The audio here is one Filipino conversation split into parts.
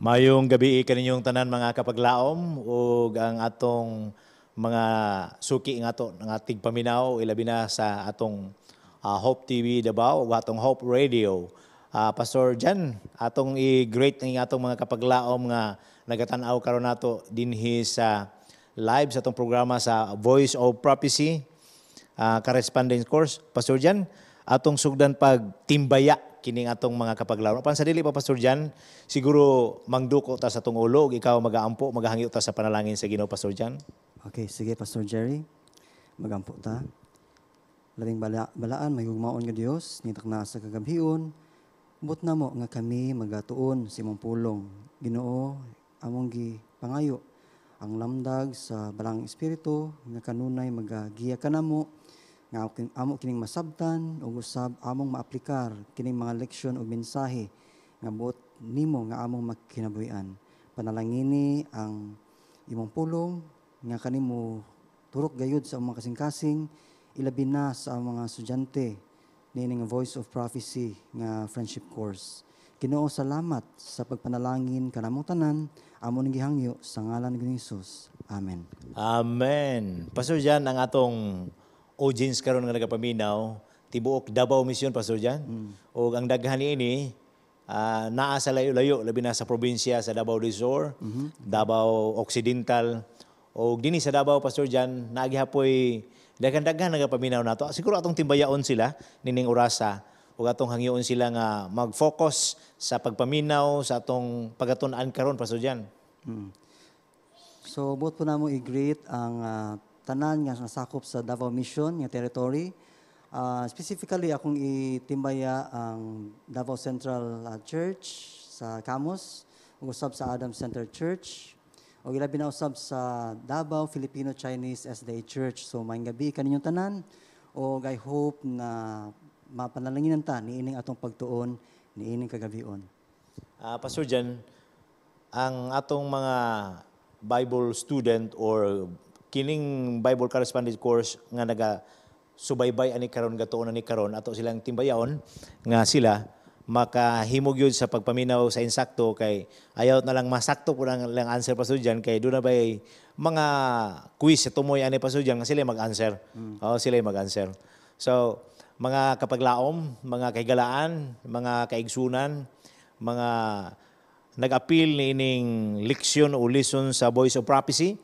Mayong gabi kaninyong tanan mga kapaglaom ug ang atong mga suki nga ato ng ating paminaw ilabi na sa atong uh, Hope TV Davao ug atong Hope Radio. Uh, Pastor Jan, atong i-great ng atong mga kapaglaom nga nagatanaw karon nato dinhi sa live sa atong programa sa Voice of Prophecy uh, correspondence course. Pastor Jan, atong sugdan pag timbaya kining atong mga kapaglaon. Apan sa dili pa Pastor Jan, siguro mangduko ta sa tong ulo ikaw magaampo, magahangyo ta sa panalangin sa Ginoo Pastor Jan. Okay, sige Pastor Jerry. Magampo ta. Labing bala, balaan mayugmaon nga Dios nitak na sa kagabhion. But na mo nga kami magatuon sa imong pulong. Ginoo, among gi pangayo ang lamdag sa balang espiritu nga kanunay magagiya kanamo nga amo kining masabtan ug usab among maaplikar kining mga leksyon ug mensahe nga buot nimo nga among magkinabuhi-an panalangini ang imong pulong nga kanimo turok gayud sa mga kasing-kasing ilabi na sa mga estudyante nining Voice of Prophecy nga friendship course Ginoo salamat sa pagpanalangin kanamong tanan amo ning gihangyo sa ngalan ni Hesus Amen Amen Pastor ang atong audience karon nga nagapaminaw tibuok Davao Mission Pastor Jan. Mm. O ang daghan ini uh, naa sa layo-layo labi na sa probinsya sa Davao del Sur, mm-hmm. Davao Occidental o dini sa Davao Pastor Jan naagihapoy daghan-daghan nagapaminaw nato. Siguro atong timbayaon sila nining orasa ug atong hangyoon sila nga mag-focus sa pagpaminaw sa atong pagatun-an karon Pastor Jan. Mm. So, both po namo mo i-greet ang uh, tanan nga nasakop sa Davao Mission nga territory. Uh, specifically akong itimbaya ang Davao Central uh, Church sa Camus, ug usab sa Adam Center Church, o ilabi na usab sa Davao Filipino Chinese SDA Church. So maayong gabi kaninyong tanan o I hope na mapanalangin ta niining atong pagtuon niining kagabion. Uh, ah, Pastor Jan, ang atong mga Bible student or kining Bible correspondence course nga naga subaybay ani karon gatuon ani karon ato silang timbayaon nga sila makahimog yun sa pagpaminaw sa insakto kay ayaw na lang masakto ko lang, lang answer pa sa kay doon na ba mga quiz sa tumoy ani pa sudyan nga sila mag-answer. Mm. Oh, sila mag-answer. So, mga kapaglaom, mga kaigalaan, mga kaigsunan, mga nag-appeal ni ining leksyon o lesson sa Voice of Prophecy,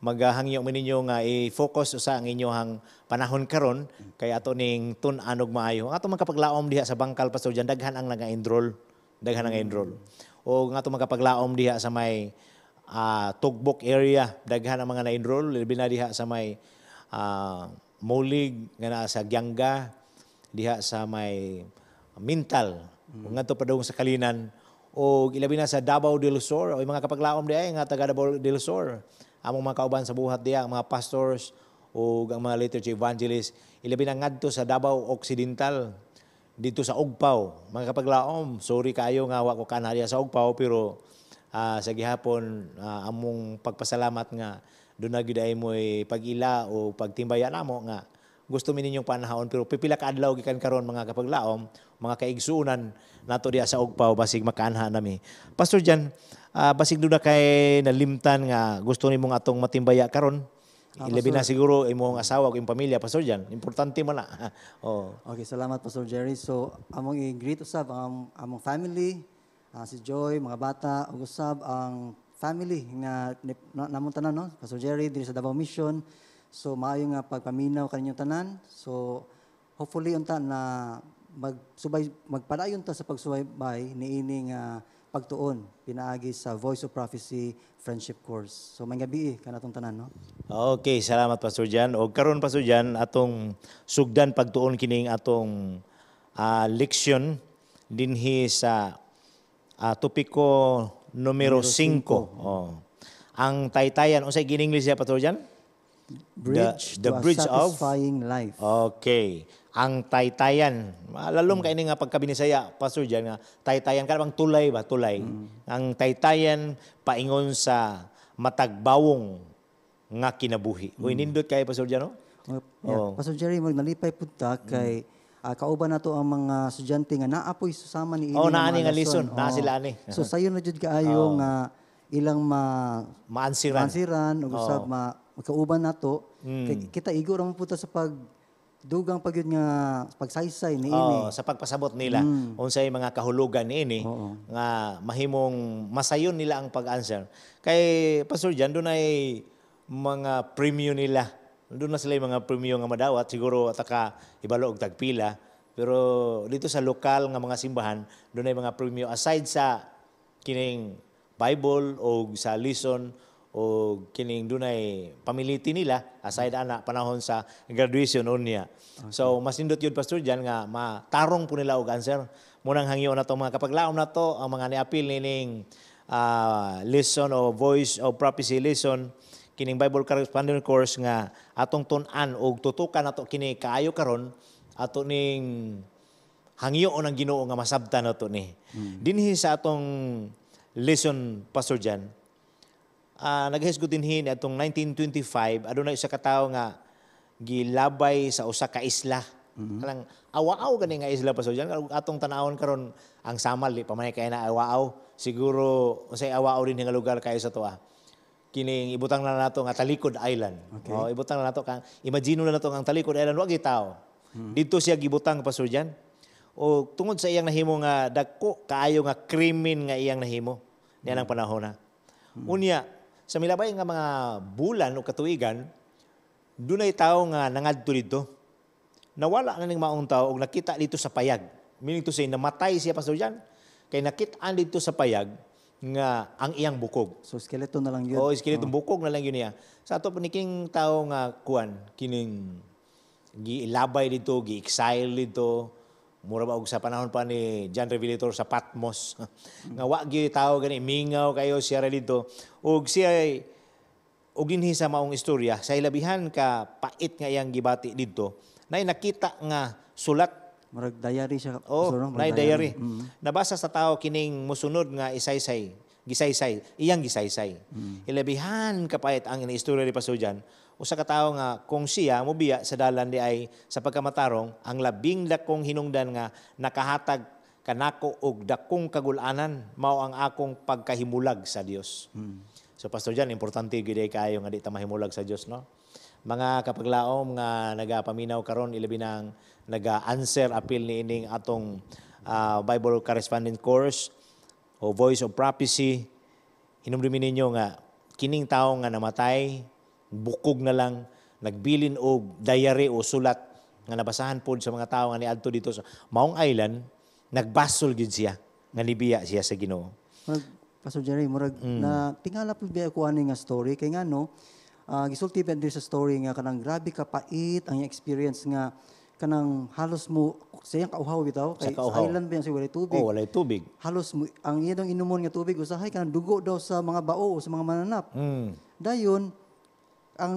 maghangyo mo ninyo nga i-focus usa ang inyohang panahon karon kay ato ning tun-anog maayo. ato atong diha sa bangkal pastor dyan, daghan ang nag-enroll, daghan ang enroll. O nga ato makapaglaom diha sa may uh, Tugbok area, daghan ang mga na-enroll labi na diha sa may uh, ah, Molig nga naa sa Gyanga, diha sa may Mintal, mm. nga to padung sa Kalinan o ilabi na sa Davao del Sur o mga kapaglaom diha nga taga Davao del Sur among mga kauban sa buhat diya, ang mga pastors o ang mga liturgy evangelists, ilabi na ngadto sa Davao Occidental, dito sa Ugpaw. Mga kapaglaom, sorry kayo nga wako kanarya sa Ugpaw, pero uh, sa gihapon, uh, among pagpasalamat nga, doon na mo pag-ila o pagtimbaya namo nga, gusto mi ninyong panahon pero pipila ka adlaw gikan karon mga kapaglaom mga kaigsuunan nato diya sa Ugpaw basig makaanha nami. Pastor Jan, uh, basig duda kay nalimtan nga gusto nimo nga atong matimbaya karon. Ah, Ilabi na siguro imong asawa ug imong pamilya Pastor Jan. Importante man oh. Okay, salamat Pastor Jerry. So among i-greet usab ang among family, uh, si Joy, mga bata, ug usab ang family nga namuntanan no Pastor Jerry diri sa Davao Mission So maayo nga pagpaminaw kaninyong tanan. So hopefully unta na magsubay magpadayon ta sa pagsubaybay niini nga uh, pagtuon pinaagi sa Voice of Prophecy Friendship Course. So may gabi eh, kanatong tanan no. Okay, salamat Pastor Jan. Og karon Pastor Jan atong sugdan pagtuon kining atong uh, leksyon dinhi sa uh, topiko numero 5. Oh. Ang taytayan unsay giningles ya Pastor Jan? Bridge the, the to bridge a satisfying of? life. Okay. Ang taytayan. Lalom mm. kayo nga pagkabinisaya, Pastor Jan, nga, taytayan ka bang tulay ba? Tulay. Mm. Ang taytayan, paingon sa matagbawong nga kinabuhi. Mm. O inindot kayo, Pastor Jan, no? Oh, yeah. Oh. Pastor Jerry, magnalipay punta mm. kay mm. Uh, kauban na to ang mga estudyante nga naapoy susama ni ini. Oh, naani nga lison, oh. naa sila ni. so sayo na jud kaayo oh. nga ilang ma maansiran, maansiran ug usab oh. ma magkauban nato mm. kay kita igo ra man sa pag dugang pagyud nga pagsaysay ni ini. Oh, sa pagpasabot nila mm. unsay mga kahulugan ni ini Oo. nga mahimong masayon nila ang pag-answer. Kay Pastor Jan dunay mga premium nila. Doon na sila yung mga premium nga madawat siguro ataka ibalo og tagpila. Pero dito sa lokal nga mga simbahan, dunay mga premium aside sa kining Bible o sa lesson o kining dunay pamiliti nila aside ana panahon sa graduation unya. Okay. So masindot nindot yun pastor diyan nga matarong po nila og answer. Munang hangyo na to mga kapaglaom na to ang mga niapil nining uh, lesson o voice of prophecy lesson kining Bible correspondent course nga atong tun-an og tutukan nato kini kaayo karon ato ning hangyo ng Ginoo nga masabtan nato ni. Mm. Dinhi sa atong lesson pastor diyan uh, ah, naghisgo hin atong 1925 adunay usa ka tawo nga gilabay sa usa ka isla. Mm-hmm. Kanang awaaw gani nga isla pa so diyan atong tanawon karon ang samal di pamanay kay na awaaw. Siguro unsay awaaw din nga lugar kayo sa tuwa ah. kining ibutang na nato nga Talikod Island. Okay. Oh, ibutang na nato kang imagine na nato ang Talikod Island wa gitaw. Hmm. Dito siya gibutang pasurjan. O tungod sa iyang nahimo nga dako kaayo nga krimen nga iyang nahimo niya hmm. panahon na. Hmm. Unya sa milabay nga mga bulan o katuigan, dunay tao nga nangadto dito. Nawala na ning maong tao og nakita dito sa payag. Meaning to say, namatay siya pastor Jan. Kay nakitaan dito sa payag nga ang iyang bukog. So skeleton na lang yun. Oo, skeleton oh. bukog na lang yun niya. Sa ato paniking tao nga kuan kining giilabay dito, gi-exile dito, mura ba og sa panahon pa ni John Revelator sa Patmos nga wa gyud tawo gani mingaw kayo siya dito ug siya og dinhi sa maong istorya sa ilabihan ka pait nga iyang gibati didto nay nakita nga sulat murag diary siya oh sorong, nay diary, Mm-hmm. nabasa sa tao kining mosunod nga isaysay gisaysay iyang gisaysay mm-hmm. ilabihan kapait ang istorya ni Pastor John usa ka tawo nga ah, kung siya mobiya sa dalan di ay sa pagkamatarong ang labing dakong hinungdan nga nakahatag kanako og dakong kagulanan mao ang akong pagkahimulag sa Dios. Hmm. So pastor Jan, importante gyud kayo nga di ta mahimulag sa Dios, no? Mga kapaglaom nga nagapaminaw karon ilabi nang naga-answer appeal ni ining atong uh, Bible correspondent course o Voice of Prophecy. Hinumdumi ninyo nga kining tawo nga namatay bukog na lang, nagbilin o diary o sulat nga nabasahan po sa mga tao nga niadto dito sa Maong Island, nagbasol gid siya nga nibiya siya sa Ginoo. Pastor Jerry, murag mm. na tingala po biya ko ani nga story kay ngano uh, ah, gisulti pa sa story nga kanang grabe ka pait ang experience nga kanang halos mo sayang kauhaw bitaw kay sa, kauhaw. sa island ba yan, sa walay tubig. Oh, walay tubig. Halos mo ang iyang inumon nga tubig usahay kanang dugo daw sa mga bao o sa mga mananap. Mm. Dayon ang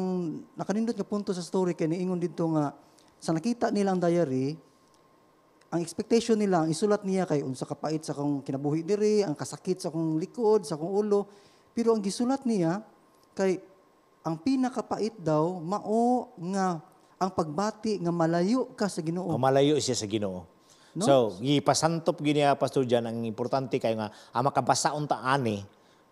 nakanindot nga punto sa story kay niingon dito nga sa nakita nila ang diary, ang expectation nila, ang isulat niya kay unsa kapait sa kong kinabuhi diri, ang kasakit sa kong likod, sa kong ulo. Pero ang gisulat niya kay ang pinakapait daw mao nga ang pagbati nga malayo ka sa Ginoo. malayo siya sa Ginoo. No? So, gipasantop gini ah, pastor Jan ang importante kay nga ang ah, makabasa unta ani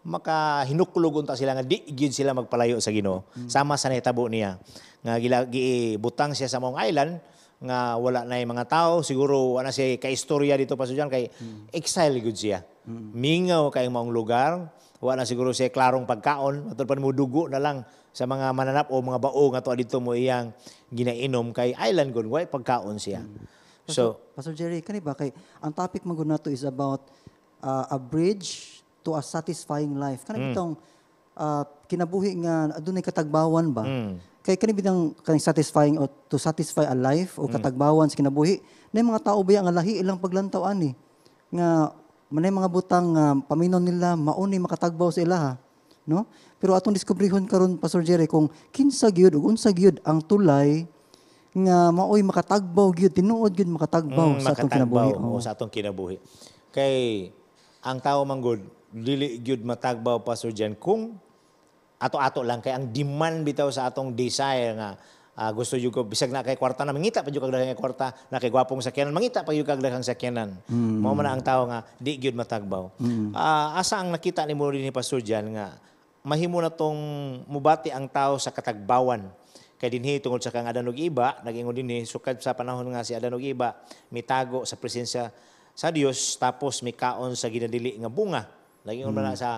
makahinuklog unta sila nga di gyud sila magpalayo sa Ginoo. Mm. Sama sa nahitabo niya nga gibutang siya sa mong island nga wala na yung mga tao siguro ana siya kay istorya dito pa diyan kay mm. exile gyud siya. Mm. Mingaw kay maong lugar wala na siguro siya klarong pagkaon matod pa mo dugo na lang sa mga mananap o mga bao nga to dito mo iyang ginainom kay island gud way pagkaon siya. Mm. So, Pastor Jerry, kani ba kay ang topic man nato is about uh, a bridge to a satisfying life. Kanang mm. itong uh, kinabuhi nga adunay katagbawan ba? Mm. Kay kani bitang kanang satisfying o to satisfy a life o hmm. katagbawan mm. sa kinabuhi na mga tao ba nga lahi ilang paglantaw ani nga manay mga butang uh, paminon nila mauni makatagbaw sa ilaha no pero atong diskubrihon karon pastor Jerry kung kinsa gyud ug unsa gyud ang tulay nga maoy makatagbaw gyud tinuod gyud makatagbaw mm, sa atong kinabuhi oh. sa atong kinabuhi kay ang tao manggod dili gyud matagbaw pastor Sir kung ato-ato lang kay ang demand bitaw sa atong desire nga uh, gusto jud ko bisag na kay kwarta na mangita pa jud kag kwarta na kay gwapong sakyanan mangita pa jud kag daghang sakyanan mm. mao man ang tawo nga di gyud matagbaw mm. uh, asa ang nakita ni mo ni Pastor Jan nga mahimo na tong mubati ang tao sa katagbawan kay dinhi tungod sa kang adanog Iba nagingon dinhi sukad sa panahon nga si adanog Iba mitago sa presensya sa Dios tapos mikaon sa ginadili nga bunga Lagi mo na mm. sa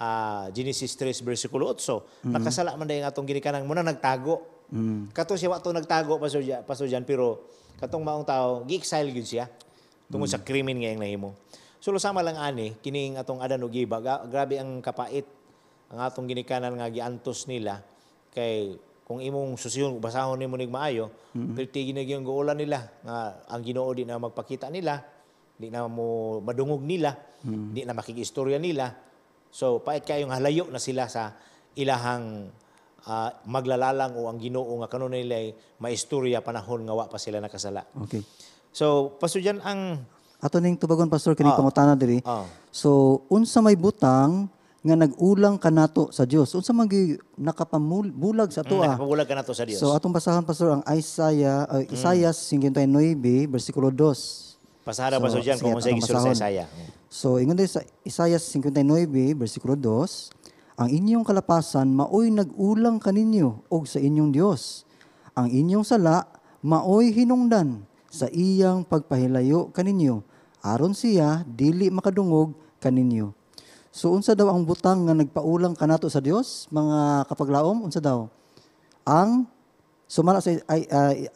uh, Genesis 3 versikulo 8. Mm. Nakasala man dahil atong ginikanan mo na nagtago. Mm. Kato siya wato nagtago pa siya, pa siya pero katong maong tao gi-exile gyud siya tungod mm. sa krimen nga yung nahimo. So sama lang ani kining atong adan og giba grabe ang kapait ang atong ginikanan nga giantos nila kay kung imong susiyon basahon nimo nig maayo mm-hmm. pero tiginagyang guulan nila nga ang Ginoo di na magpakita nila di na mo madungog nila, hmm. di na makikistorya nila. So, pait kayong halayo na sila sa ilahang uh, maglalalang o ang ginoo nga kanon nila ay maistorya panahon nga wa pa sila nakasala. Okay. So, pastor dyan ang... Ato ning tubagon, pastor, kini oh. Ah. pangutana diri. Oh. So, unsa may butang nga nagulang kanato sa Dios. Unsa man nakapamulag sa ato? Mm, nakapamulag kanato sa Dios. So atong basahan pastor ang Isaiah uh, Isaiah mm. 59 bersikulo 2. Pasara so, baso dyan kung sige, sa sa Isaiah. So, ingon sa Isaiah 59, versikulo 2, Ang inyong kalapasan maoy nagulang kaninyo og sa inyong Dios. Ang inyong sala maoy hinungdan sa iyang pagpahilayo kaninyo. Aron siya dili makadungog kaninyo. So unsa daw ang butang nga nagpaulang kanato sa Dios, mga kapaglaom? Unsa daw? Ang sumala sa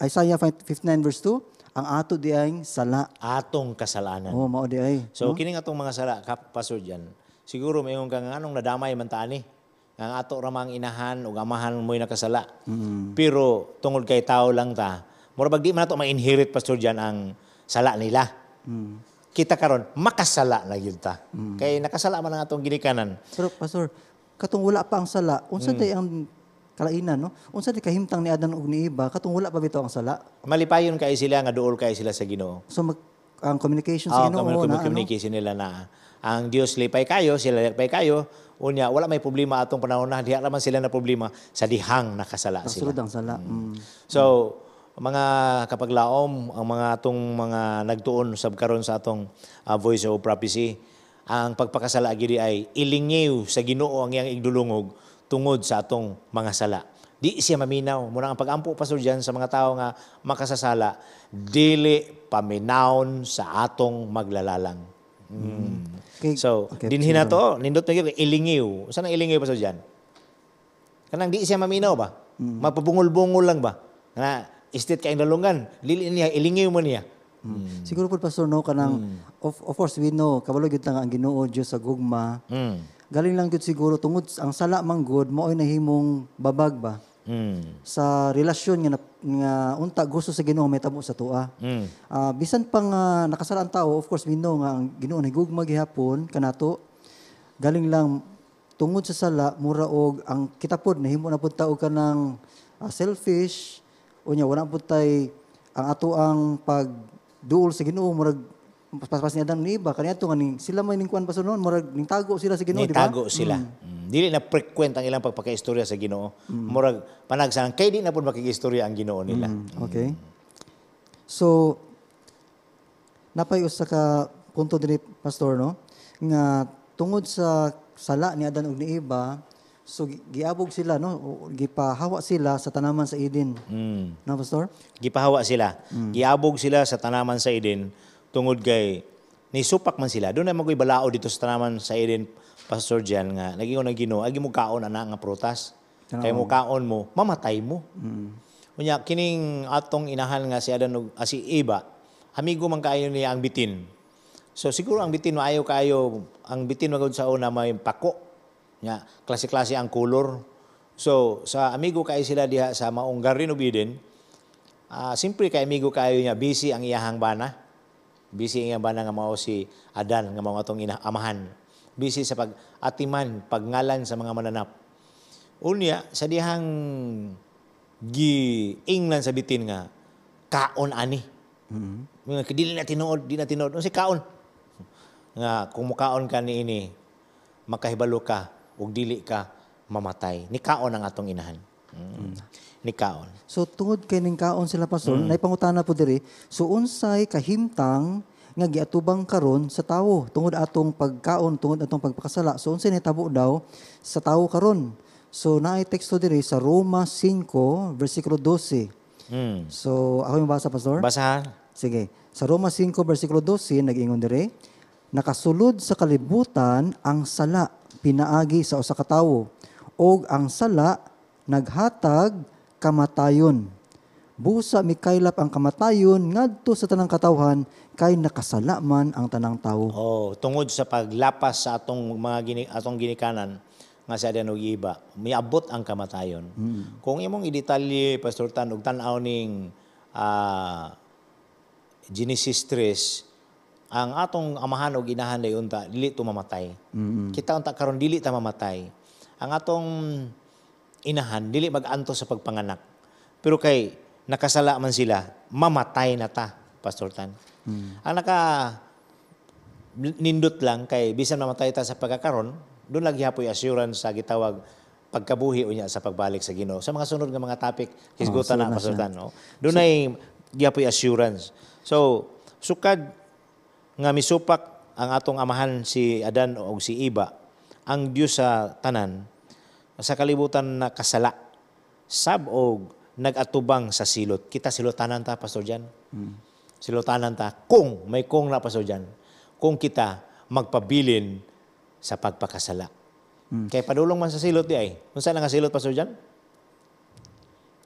Isaiah 59 verse 2, ang ato di ay sala. Atong kasalanan. Oo, oh, mao di ay. So, no? kining atong mga sala, kapasod yan. Siguro, mayon kang anong nadamay man taani. Ang ato ramang inahan o amahan mo'y nakasala. Mm-hmm. Pero, tungod kay tao lang ta, murabag di man ato ma-inherit, pastor dyan, ang sala nila. Mm-hmm. Kita karon makasala na yun ta. Mm-hmm. Kay nakasala man ang atong ginikanan. Pero, pastor, katong wala pa ang sala, unsa mm-hmm. ang kalainan no unsa di kahimtang ni Adan ug ni Eva katong wala pa bitaw ang sala malipayon kay sila nga duol kay sila sa Ginoo so mag, ang communication sa oh, Ginoo commun- na ano? communication ano? nila na ang Dios lipay kayo sila lipay kayo unya wala may problema atong panahon na diha man sila na problema sa dihang nakasala sila Nasulod ang sala mm. mm. so mga kapaglaom ang mga atong mga nagtuon sab karon sa atong uh, voice of prophecy ang pagpakasala gyud ay ilingiw sa Ginoo ang iyang igdulungog tungod sa atong mga sala. Di siya maminaw. Muna ang pagampo, Pastor dyan sa mga tao nga makasasala, dili paminawon sa atong maglalalang. Mm. Okay. So, okay. dinhin na to, nindot na ilingiw. Saan ang ilingiw, Pastor Jan? Kanang di siya maminaw ba? Mm. Mapabungol-bungol lang ba? Na, estate kayong dalungan, lili niya, ilingiw mo niya. Mm. mm. Siguro po, Pastor, no, kanang, mm. of, of course, we know, kabalo yun nga ang ginoo Diyos sa gugma, mm Galing lang gud siguro tungod ang sala man gud mao nahimong babag ba. Mm. sa relasyon nga, nga unta gusto sa Ginoo metabo sa tuwa. Mm. Uh, bisan pang uh, nakasala ang tao, of course we know nga ang Ginoo nahigugma gihapon kanato galing lang tungod sa sala mura og ang kita pod nahimo na pod tao kanang uh, ah, selfish unya wala pod tay ang ato ang pag duol sa Ginoo murag paspas ni Adan ni iba kaniadto nga ning sila may ning kuan pa noon murag ning tago sila sa Ginoo di ba tago sila mm. mm. dili na frequent ang ilang pagpakaistorya sa Ginoo mm. murag panagsahan kay di na pud makigistorya ang Ginoo nila mm. mm. okay so napay usa ka punto diri pastor no nga tungod sa sala ni Adan ug ni Eva so giabog sila no gipahawa sila sa tanaman sa Eden mm. no pastor gipahawa sila mm. giabog sila sa tanaman sa Eden tungod kay ni supak man sila. Doon na magoy balao dito sa tanaman sa irin Pastor Jan nga naging unang Ginoo, agi mo kaon ana nga prutas. Oh. Kay mo kaon mo, mamatay mo. Mm. Unya kining atong inahan nga si Adan ug ah, si Eva, amigo man kaayo niya ang bitin. So siguro ang bitin maayo kaayo, ang bitin magud sa una may pako. Nya klase-klase ang kulor. So sa amigo kay sila diha sa maong Garden of Eden, uh, simple kay amigo kayo niya busy ang iyahang bana Busy nga ba nga mao si Adan nga mao atong ina amahan. Busy sa pag-atiman, pagngalan sa mga mananap. Unya sa dihang gi England sa bitin nga kaon ani. Mm-hmm. Mga na tinood, di na tinood. Ano si kaon? Nga kung mukaon ka ni ini, makahibalo ka ug dili ka mamatay. Ni kaon ang atong inahan. Mm-hmm ni Kaon. So tungod kay ning Kaon sila pastor, mm. naipangutana po diri, so unsay kahimtang nga giatubang karon sa tawo tungod atong pagkaon, tungod atong pagpakasala. So unsay nitabo daw sa tawo karon? So naay teksto diri sa Roma 5 versikulo 12. Mm. So ako yung basa pastor? Basahan. Sige. Sa Roma 5 versikulo 12 nag-ingon diri, nakasulod sa kalibutan ang sala pinaagi sa usa ka tawo og ang sala naghatag kamatayon. Busa mikaylap ang kamatayon ngadto sa tanang katawhan kay nakasala man ang tanang tawo. Oh, tungod sa paglapas sa atong mga gini, atong ginikanan nga sa adan og iba, miabot ang kamatayon. Mm. Kung imong idetalye Pastor Tan og tan-aw ning uh, Genesis 3 ang atong amahan og inahan dayon ta dili to mamatay. Mm-hmm. Kita unta karon dili ta mamatay. Ang atong inahan, dili maganto sa pagpanganak. Pero kay nakasala man sila, mamatay na ta, Pastor Tan. Hmm. Ang naka nindot lang kay bisan mamatay ta sa pagkakaron, doon lagi hapoy assurance sa gitawag pagkabuhi unya sa pagbalik sa Ginoo. Sa mga sunod nga mga topic, hisgutan oh, so na Pastor Tan. No? Doon so, ay gihapoy assurance. So, sukad nga misupak ang atong amahan si Adan o si Iba, ang Dios sa tanan, sa kalibutan na kasala, sabog, nagatubang sa silot. Kita silotanan ta, Pastor Jan. Mm. Silotanan ta. Kung, may kung na, Pastor Jan. Kung kita magpabilin sa pagpakasala. Mm. Kaya padulong man sa silot di ay. Kung saan nga silot, Pastor Jan?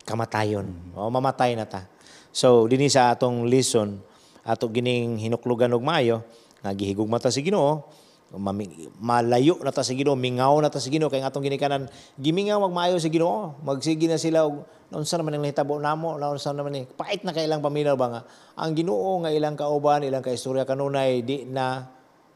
Kamatayon. Mm. O, mamatay na ta. So, dini sa atong lesson, ato gining hinuklugan og mayo, nga gihigugmata si Ginoo, malayo na ta sa Ginoo, mingaw na ta sa Ginoo kay atong ginikanan gimingaw wag maayo sa Ginoo, magsige na sila og unsa naman ang hitabo namo, unsa naman ni pait na kailang paminaw ba nga ang Ginoo nga ilang kauban, ilang ka istorya kanunay di na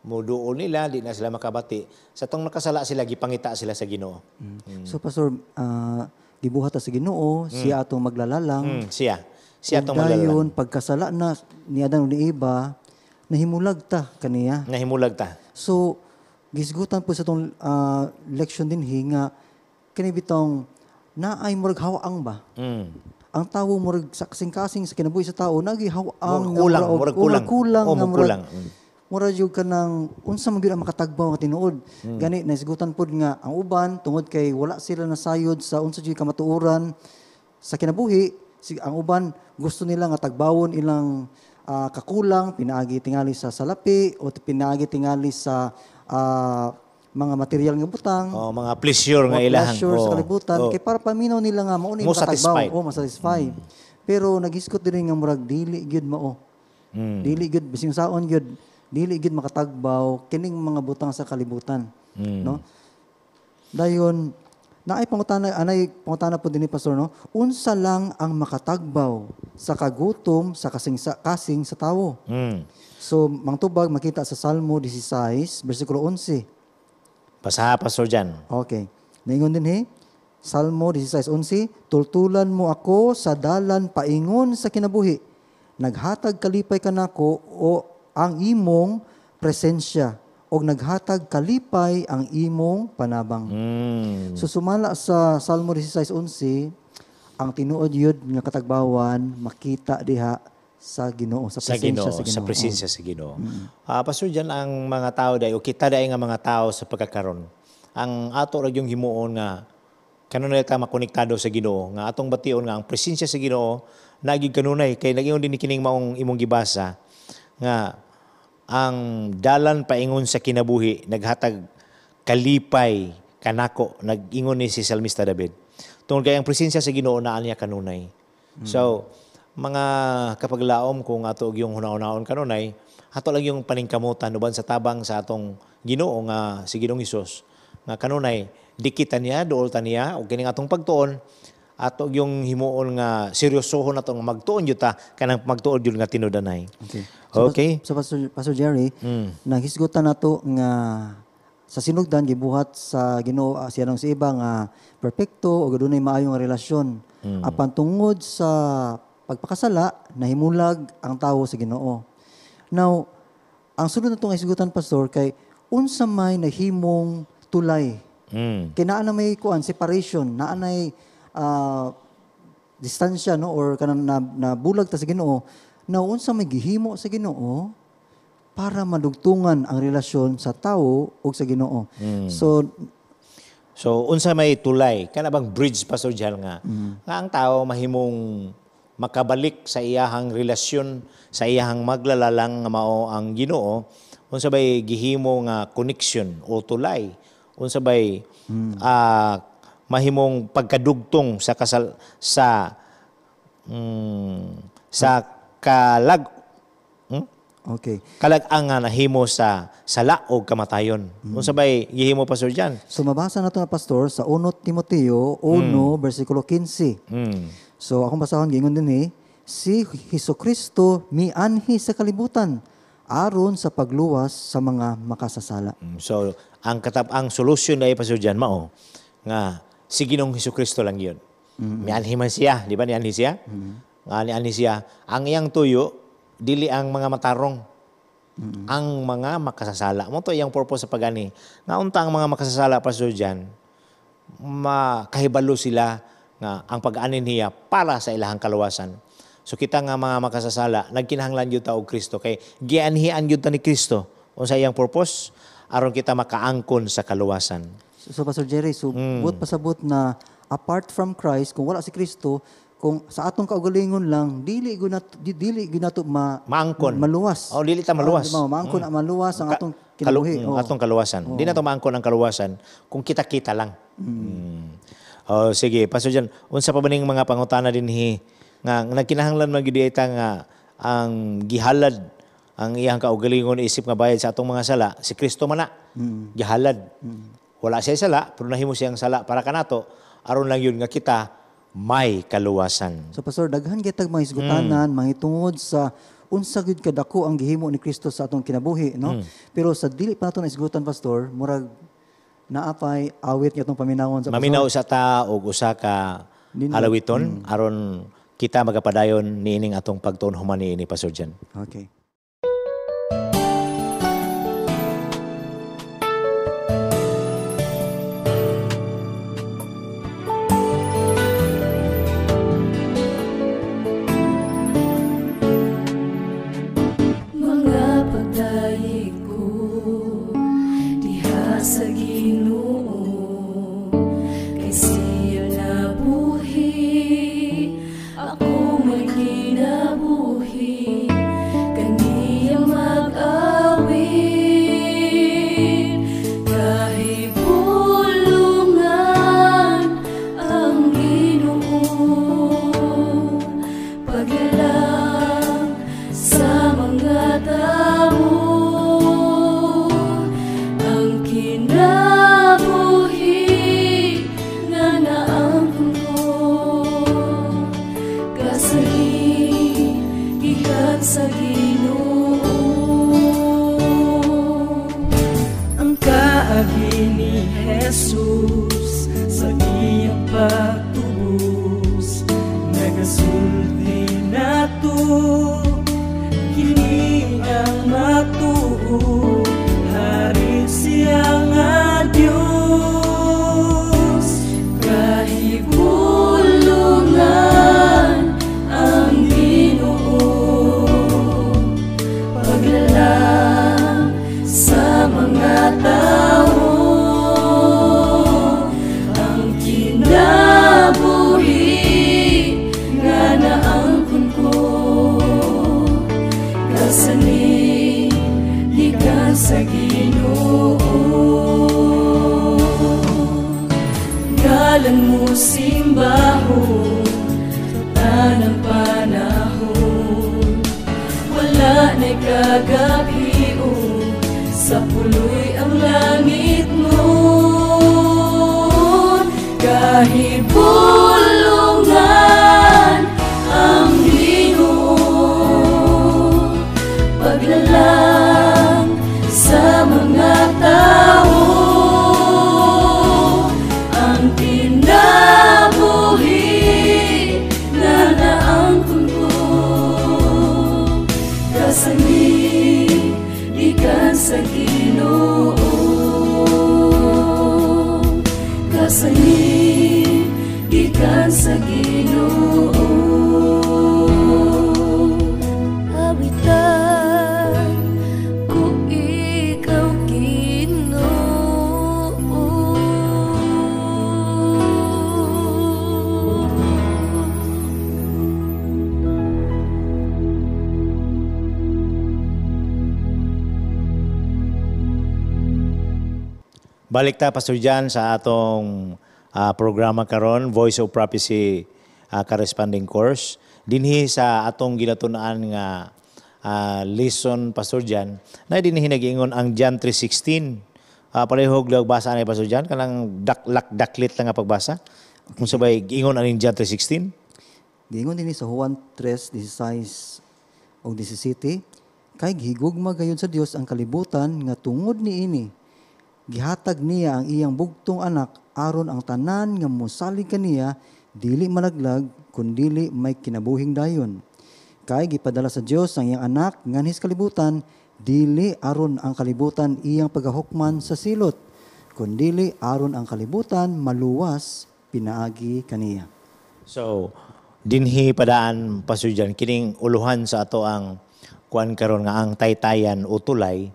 muduol nila, di na sila makabati. Sa tong nakasala sila gipangita sila sa Ginoo. Mm. Mm. So pastor, uh, gibuhat sa Ginoo, mm. siya atong maglalalang. Mm. Siya. Siya atong maglalalang. Dayon pagkasala na ni Adan ni Eva, nahimulag ta kaniya. Nahimulag ta. So, gisgutan po sa itong uh, leksyon din hinga, nga kinibitong naay murag hawaang ba? Mm. Ang tao murag saksing-kasing sa kinabuhi sa tao nagihawaang kulang, murag kulang, kulang, oh, murag, kulang. Mm. Murag yung kanang unsa man gyud makatagbaw nga tinuod. Mm. Gani naisgutan pud nga ang uban tungod kay wala sila nasayod sa unsa gyud kamatuoran sa kinabuhi, si, ang uban gusto nila nga tagbawon ilang uh, kakulang, pinaagi tingali sa salapi, o pinaagi tingali sa uh, mga material nga butang. Oh, mga pleasure nga ilahan. Pleasure oh. sa kalibutan. Oh. Kay para paminaw nila nga, mao katagbaw. Oh, masatisfy. Mm. Pero nagiskot din nga murag dili gyud mao. Mm. Dili gyud bising saon gyud dili gyud makatagbaw kining mga butang sa kalibutan, mm. no? Dayon na ay pangutana, anay, pangutana po din ni Pastor, no? Unsa lang ang makatagbaw sa kagutom, sa kasing sa, kasing sa tawo Mm. So, mangtubag, makita sa Salmo 16, bersikulo 11. Basaha, Pastor, dyan. Okay. Naingon din, he? Salmo 16.11, Tultulan mo ako sa dalan paingon sa kinabuhi. Naghatag kalipay kanako o ang imong presensya og naghatag kalipay ang imong panabang. Mm. So sumala sa Psalm 16:11, ang tinuod yud nga katagbawan makita diha sa Ginoo sa presensya sa Ginoo. Sa presensya sa Ginoo. Mm. Uh, ah, pastor diyan ang mga tao day o kita day nga mga tao sa pagkakaron. Ang ato ra yung himuon nga kanunay ta makonektado sa Ginoo nga atong bation nga ang presensya sa Ginoo nagig kanunay kay nagingon din kining maong imong gibasa nga ang dalan paingon sa kinabuhi, naghatag kalipay, kanako, nag-ingon ni si Salmista David. tungod kay ang presensya sa Ginoo naa niya kanunay. Mm. So, mga kapaglaom kung ato og yung hunaon-naon kanunay, ato lang yung paningkamutan uban sa tabang sa atong Ginoo nga si Ginoong Hesus nga kanunay dikitan niya duol ta niya og kining atong pagtuon ato yung himuon nga seryosohon atong magtuon jud ta kanang magtuon jud nga tinudanay. Okay okay. Sa, so, Pastor, Pastor Jerry, mm. nahisgutan na to nga sa sinugdan gibuhat sa Ginoo uh, siya sa iba nga perpekto o dunay maayong relasyon. Mm. Apan tungod sa pagpakasala nahimulag ang tawo sa Ginoo. Now, ang sunod na tong isgutan pastor kay unsa may nahimong tulay. Mm. Kay naa na may kuan separation, naa nay uh, distansya no or kanang na, na bulag ta sa Ginoo naun sa may gihimo sa Ginoo para madugtungan ang relasyon sa tao o sa Ginoo. Mm. So So unsa may tulay kana bang bridge pastor Jal nga mm. nga ang tao mahimong makabalik sa iyahang relasyon sa iyahang maglalalang nga mao ang Ginoo unsa bay gihimo nga connection o tulay unsa bay mm. uh, mahimong pagkadugtong sa kasal sa mm, sa kalag hmm? Okay. Kalag ang nga nahimo sa sala o kamatayon. Mm. Kung sabay, gihimo pastor dyan. So mabasa nato na pastor sa 1 Timoteo 1, mm. versikulo 15. Mm. So akong basahon, gingon din eh, si Heso Kristo mianhi sa kalibutan aron sa pagluwas sa mga makasasala. Hmm, so, ang katap ang solusyon na ipasudyan eh, mao nga si Ginoong Hesus Kristo lang 'yon. Mm-hmm. Mianhi man siya, di ba? Mianhi siya. Mm-hmm nga ni Anisia, ang iyang tuyo, dili ang mga matarong. Mm-hmm. Ang mga makasasala. Mo to iyang purpose sa pagani. Nga unta ang mga makasasala pa sa diyan, makahibalo sila nga ang pag-anin niya para sa ilahang kaluwasan. So kita nga mga makasasala, nagkinahanglan jud ta og Kristo kay gianhian jud ta ni Kristo unsa iyang purpose aron kita makaangkon sa kaluwasan. So, so Pastor Jerry, so mm. buot pasabot na apart from Christ, kung wala si Kristo, kung sa atong kaugalingon lang dili ginato dili ginato ma maangkon maluwas oh dili ta maluwas oh, maangkon mm. maluwas ang atong kinabuhi mm, oh. atong kaluwasan oh. di na to oh. maangkon ang kaluwasan kung kita-kita lang mm. Mm. oh sige paso diyan unsa pa baning mga pangutana dinhi nga nagkinahanglan man gid nga ang gihalad ang iyang kaugalingon isip nga bayad sa atong mga sala si Kristo man na mm. gihalad mm. wala siya sala pero nahimo siyang sala para kanato aron lang yun nga kita may kaluwasan. So Pastor, daghan kita mga isgutanan, mm. mahitungod sa unsa gyud kadako ang gihimo ni Kristo sa atong kinabuhi, no? Mm. Pero sa dili pa nato isgutan Pastor, murag naapay awit nga paminawon sa Maminaw sa ta og usa ka halawiton mm. aron kita magapadayon niining atong pagtuon human ni Pastor Jan. Okay. Balik ta Pastor Jan sa atong uh, programa karon Voice of Prophecy uh, corresponding course dinhi sa atong gilatun nga uh, lesson Pastor Jan na dinhi nagingon ang John 3:16 uh, palihog basa ni Pastor Jan kanang daklak daklit lang nga pagbasa kung sabay gingon aning John 3:16 Gingon dinhi sa Juan 3:16 og 17 kay gigugma gayon sa Dios ang kalibutan nga tungod ni ini gihatag niya ang iyang bugtong anak aron ang tanan nga mosalig kaniya dili malaglag kundili may kinabuhing dayon. Kay gipadala sa Dios ang iyang anak nganhis kalibutan dili aron ang kalibutan iyang pagahukman sa silot kundili aron ang kalibutan maluwas pinaagi kaniya. So dinhi padaan pasudyan kining uluhan sa ato ang kuan karon nga ang taytayan o tulay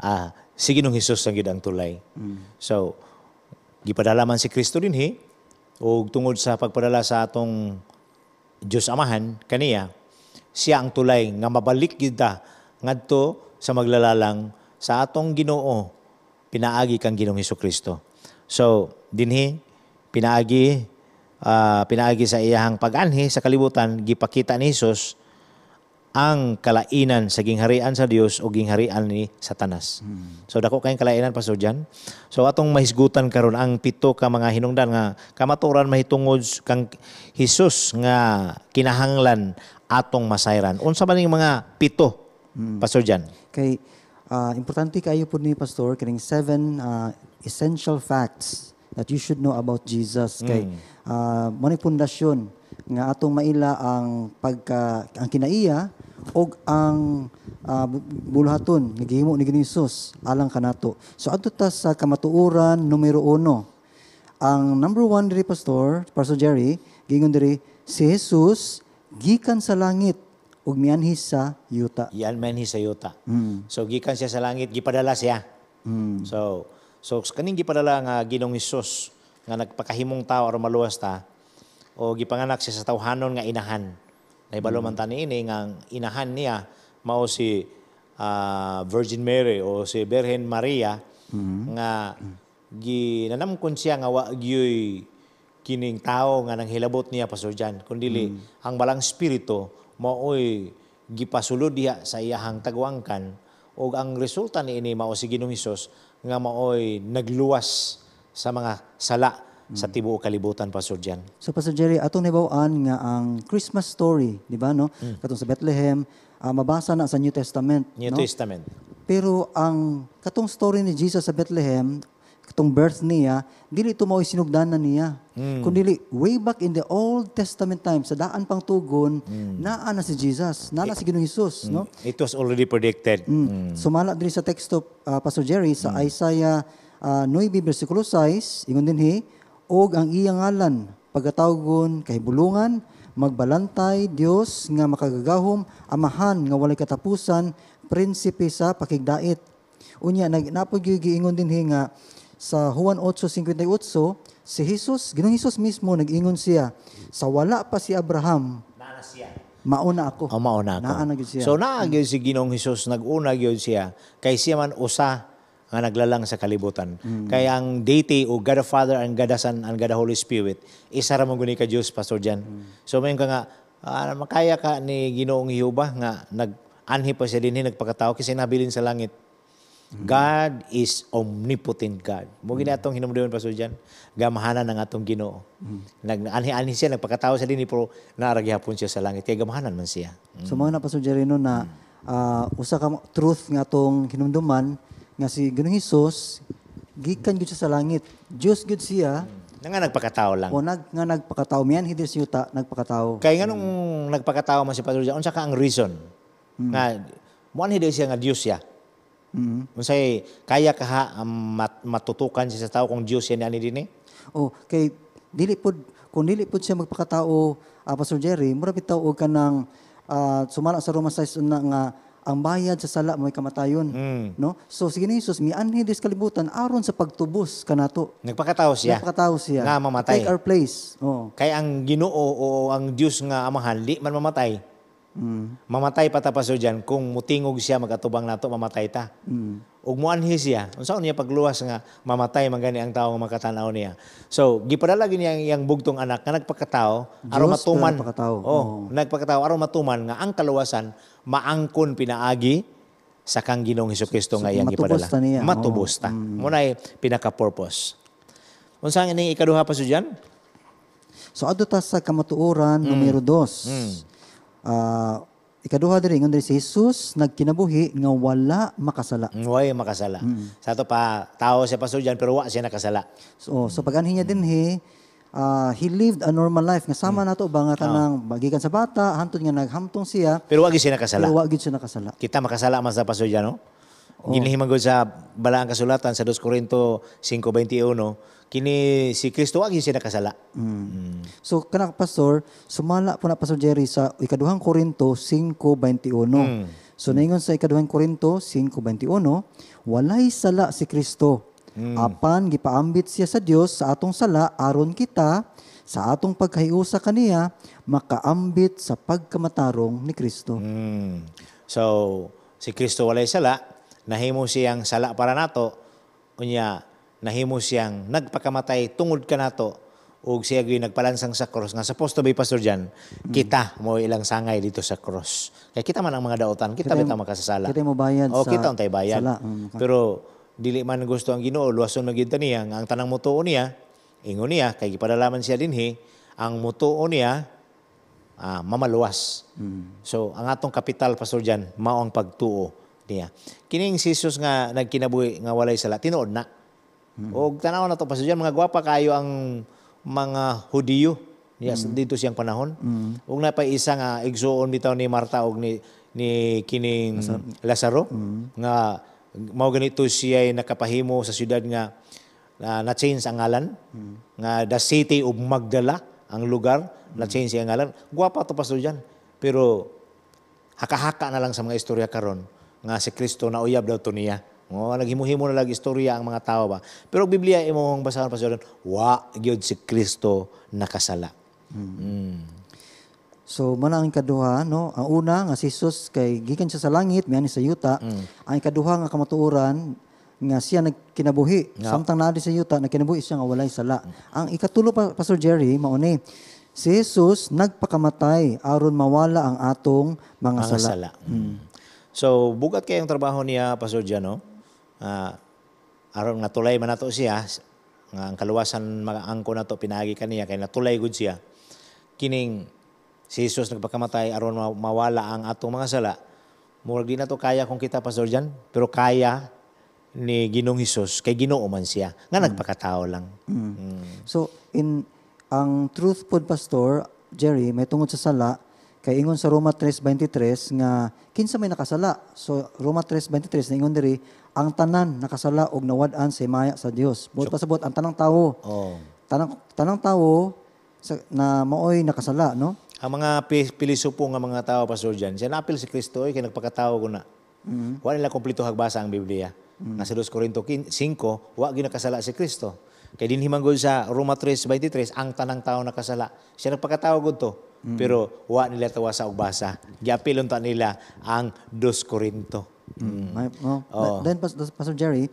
ah, si Ginong Hesus ang gidang tulay. Mm. So gipadala man si Kristo dinhi ug tungod sa pagpadala sa atong Dios Amahan kaniya siya ang tulay nga mabalik gid ta ngadto sa maglalalang sa atong Ginoo pinaagi kang Ginoong Hesus Kristo. So dinhi pinaagi uh, pinaagi sa iyahang pag-anhi sa kalibutan gipakita ni Hesus ang kalainan sa gingharian sa Dios o gingharian ni Satanas. Hmm. So dako kayong kalainan pastor Jan. So atong mahisgutan karon ang pito ka mga hinungdan nga kamaturan mahitungod kang Hesus nga kinahanglan atong masayran. Unsa man ning mga pito hmm. pastor Jan? Kay uh, importante kayo pud ni pastor kining seven uh, essential facts that you should know about Jesus hmm. kay mm. uh, mo nga atong maila ang pagka ang kinaiya og ang ah, uh, bulhaton naghimo ni Ginisos alang kanato. So adto ta sa kamatuoran numero 1. Ang number 1 diri pastor, Pastor Jerry, gingon diri si Jesus gikan sa langit ug mianhi sa yuta. Yan manhi sa yuta. Mm. So gikan siya sa langit gipadala siya. Mm. So so kaning gipadala nga Ginoong Jesus nga nagpakahimong tao aron maluwas ta o gipanganak siya sa tawhanon nga inahan. Naibalo man mm. tani ini nga inahan niya mao si uh, Virgin Mary o si Virgin Maria mm-hmm. nga ginanamkon siya nga wa gyud kining tao nga nanghilabot niya Pastor Jan kundili mm-hmm. ang balang spirito maoy gipasulod diha sa iyahang tagwangkan o ang resulta ni ini mao si Ginoong Hesus nga maoy nagluwas sa mga sala sa mm. tibuo kalibutan Pastor Jan. So Pastor Jerry, atong nibawaan nga ang Christmas story, di ba no? Mm. Katong sa Bethlehem, ah, mabasa na sa New Testament, New no? Testament. Pero ang katong story ni Jesus sa Bethlehem, katong birth niya, dili ito mao sinugdanan niya. Mm. Kundi way back in the Old Testament time sa daan pang tugon, naa na si Jesus, naa na si Ginoong Hesus, no? It was already predicted. Mm. Sumala diri sa teksto ah, Pastor Jerry sa Isaiah ah, 9 versikulo 6, ingon dinhi, og ang iyang ngalan pagkatawgon kay bulungan magbalantay Dios nga makagagahom amahan nga walay katapusan prinsipe sa pakigdait unya nagnapod giingon dinhi nga sa Juan 8:58 si Hesus ginung Hesus mismo nag-ingon siya sa wala pa si Abraham na mauna ako. Oh, mauna ako. Naa siya. So naa gyud si Ginoong Hesus naguna gyud siya kay siya man usa nga naglalang sa kalibutan. Mm. Kaya ang deity o God the Father and God the Son and God the Holy Spirit, isa ra guni ka Dios Pastor Jan. Mm. So mayon ka nga uh, makaya ka ni Ginoong Jehova nga nag anhi pa siya dinhi nagpakatao kasi nabilin sa langit. Mm. God is omnipotent God. Mo gini mm. atong hinumduyon Pastor Jan, gamahanan ng atong Ginoo. Mm. Nag-anhi-anhi siya nagpakatao sa dinhi pero naaragyapon siya sa langit kay gamahanan man siya. Mm. So mga na Pastor Jan, na uh, usa ka truth nga atong hinumduman nga si Ginoong Hesus gikan gyud siya sa langit. Dios gyud siya. Na nga nagpakatao lang. O nag nga nagpakatao miyan hindi siya ta nagpakatao. Kay nganong mm. nagpakatao man si Padre Jose, unsa ka ang reason mm. nga muan hindi siya nga Dios siya. Mm. Unsay kaya kaha um, mat, matutukan siya sa tao kung Dios siya ni dinhi? Oh, kay dili pod kung dili pod siya magpakatao uh, ah, Pastor Jerry, mura bitaw og kanang uh, sumala sa Roma 6 na nga uh, ang bayad sa sala may kamatayon mm. no so si Jesus mi anhi dis kalibutan aron sa pagtubos kanato nagpakataw siya nagpakataw siya nga mamatay take our place oh kay ang Ginoo o ang Dios nga amahan di man mamatay mm. mamatay pa tapos diyan kung mutingog siya magatubang nato mamatay ta mm ug muanhi siya unsaon niya pagluwas nga mamatay man gani ang tawo nga makatanaw niya so gipadala gini ang iyang bugtong anak nga nagpakatao aron matuman na oh, oh. nagpakatao aron matuman nga ang kaluwasan maangkon pinaagi sa kang Ginoong Hesukristo so, nga iyang gipadala matubos ta niya matubos ta oh. mm. munay pinaka purpose unsa ang ining ikaduha pa sudyan so adto ta sa kamatuoran mm. numero 2 mm. uh, Ikaduha diri ngon diri si Jesus nagkinabuhi nga wala makasala. Mm, Way makasala. mm Sa ato pa tao siya pasudyan pero wa siya nakasala. So so paganhi niya dinhi uh, ah, he lived a normal life nga sama mm nato ba nga tanang oh. bagikan sa bata hantod nga naghamtong siya. Pero wa gyud siya nakasala. Pero wa gyud siya nakasala. Kita makasala man sa pasudyan no? Oh. Ginihimang sa balaang kasulatan sa 2 Corinto 5:21 kini si Kristo agi siya nakasala. Mm. Mm. So kana pastor, sumala po na pastor Jerry sa ikaduhang Korinto 5:21. Mm. So naingon sa ikaduhang Korinto 5:21, walay sala si Kristo. Mm. Apan gipaambit siya sa Dios sa atong sala aron kita sa atong pagkahiusa kaniya makaambit sa pagkamatarong ni Kristo. Mm. So si Kristo walay sala, nahimo siyang sala para nato unya nahimo siyang nagpakamatay tungod ka nato ug siya gyud nagpalansang sa cross nga sa posto bay pastor Jan hmm. kita mo ilang sangay dito sa cross kay kita man ang mga daotan kita, kita bitaw makasasala kita mo bayad o, oh, sa kita untay bayad sala. Hmm, pero dili man gusto ang Ginoo luwason na gid niya ang tanang mutuo niya ingon niya kay gipadalaman siya dinhi ang mutuo niya ah, mamaluwas mm. so ang atong kapital pastor Jan mao ang pagtuo niya kining si Jesus nga nagkinabuhi nga walay sala tinuod na Mm-hmm. O tanaw na to pasudyan mga gwapa kayo ang mga Hudiyo yes, mm-hmm. dito siyang panahon. mm na Og napaisa nga igsuon bitaw ni Marta og ni ni kining Lazaro, Lazaro mm nga mao ganito siya nakapahimo sa siyudad nga uh, na change ang ngalan mm nga the city of Magdala ang lugar mm na change ang ngalan. Gwapa to pasudyan pero hakahaka na lang sa mga istorya karon nga si Kristo na uyab daw to niya. Mo naghimo-himo na lagi istorya ang mga tao ba. Pero Biblia imong basahon pastor, wa gyud si Kristo nakasala. Mm. Mm. So man ang ikaduha no, ang una nga si Jesus kay gikan siya sa langit mian sa yuta. Mm. Ang ikaduha nga kamatuoran nga siya nagkinabuhi. Yeah. Samtang naa sa yuta nagkinabuhi siya nga walay sala. Mm. Ang ikatulo pa Pastor Jerry mao ni si Jesus nagpakamatay aron mawala ang atong mga, mga sala. sala. Mm. So bugat kay ang trabaho niya Pastor Jano uh, ah, aron nga tulay man nato siya nga ang kaluwasan mga angko nato pinagi kaniya kay natulay gud siya kining si Jesus nagpakamatay aron mawala ang atong mga sala murag di nato kaya kung kita pastor Jan pero kaya ni Ginong Hesus kay Ginoo man siya nga mm. nagpakatao lang mm. Mm. so in ang truth pod pastor Jerry may tungod sa sala Kay ingon sa Roma 3:23 nga kinsa may nakasala. So Roma 3:23 na ingon diri ang tanan nakasala og nawad-an sa maya sa Dios. Buot so, pasabot ang tanang tawo. Oh. Tanang tanang tawo sa, na maoy nakasala, no? Ang mga piliso nga mga tao, Pastor Jan, siya napil si Kristo, eh, ay kinagpakatao ko na. Mm-hmm. Wala nila kumplito hagbasa ang Biblia. Mm-hmm. Nasa 2 Corinto 5, wa ginakasala si Kristo. Kay din himanggol sa Roma 3:23 ang tanang tawo nakasala. Siya nagpakatao gud to Mm. Pero wa nila tawa sa ugbasa. Giapilon ta nila ang 2 Korinto. Mm. mm. Ay, no. Oh. Then Pastor Pas Jerry,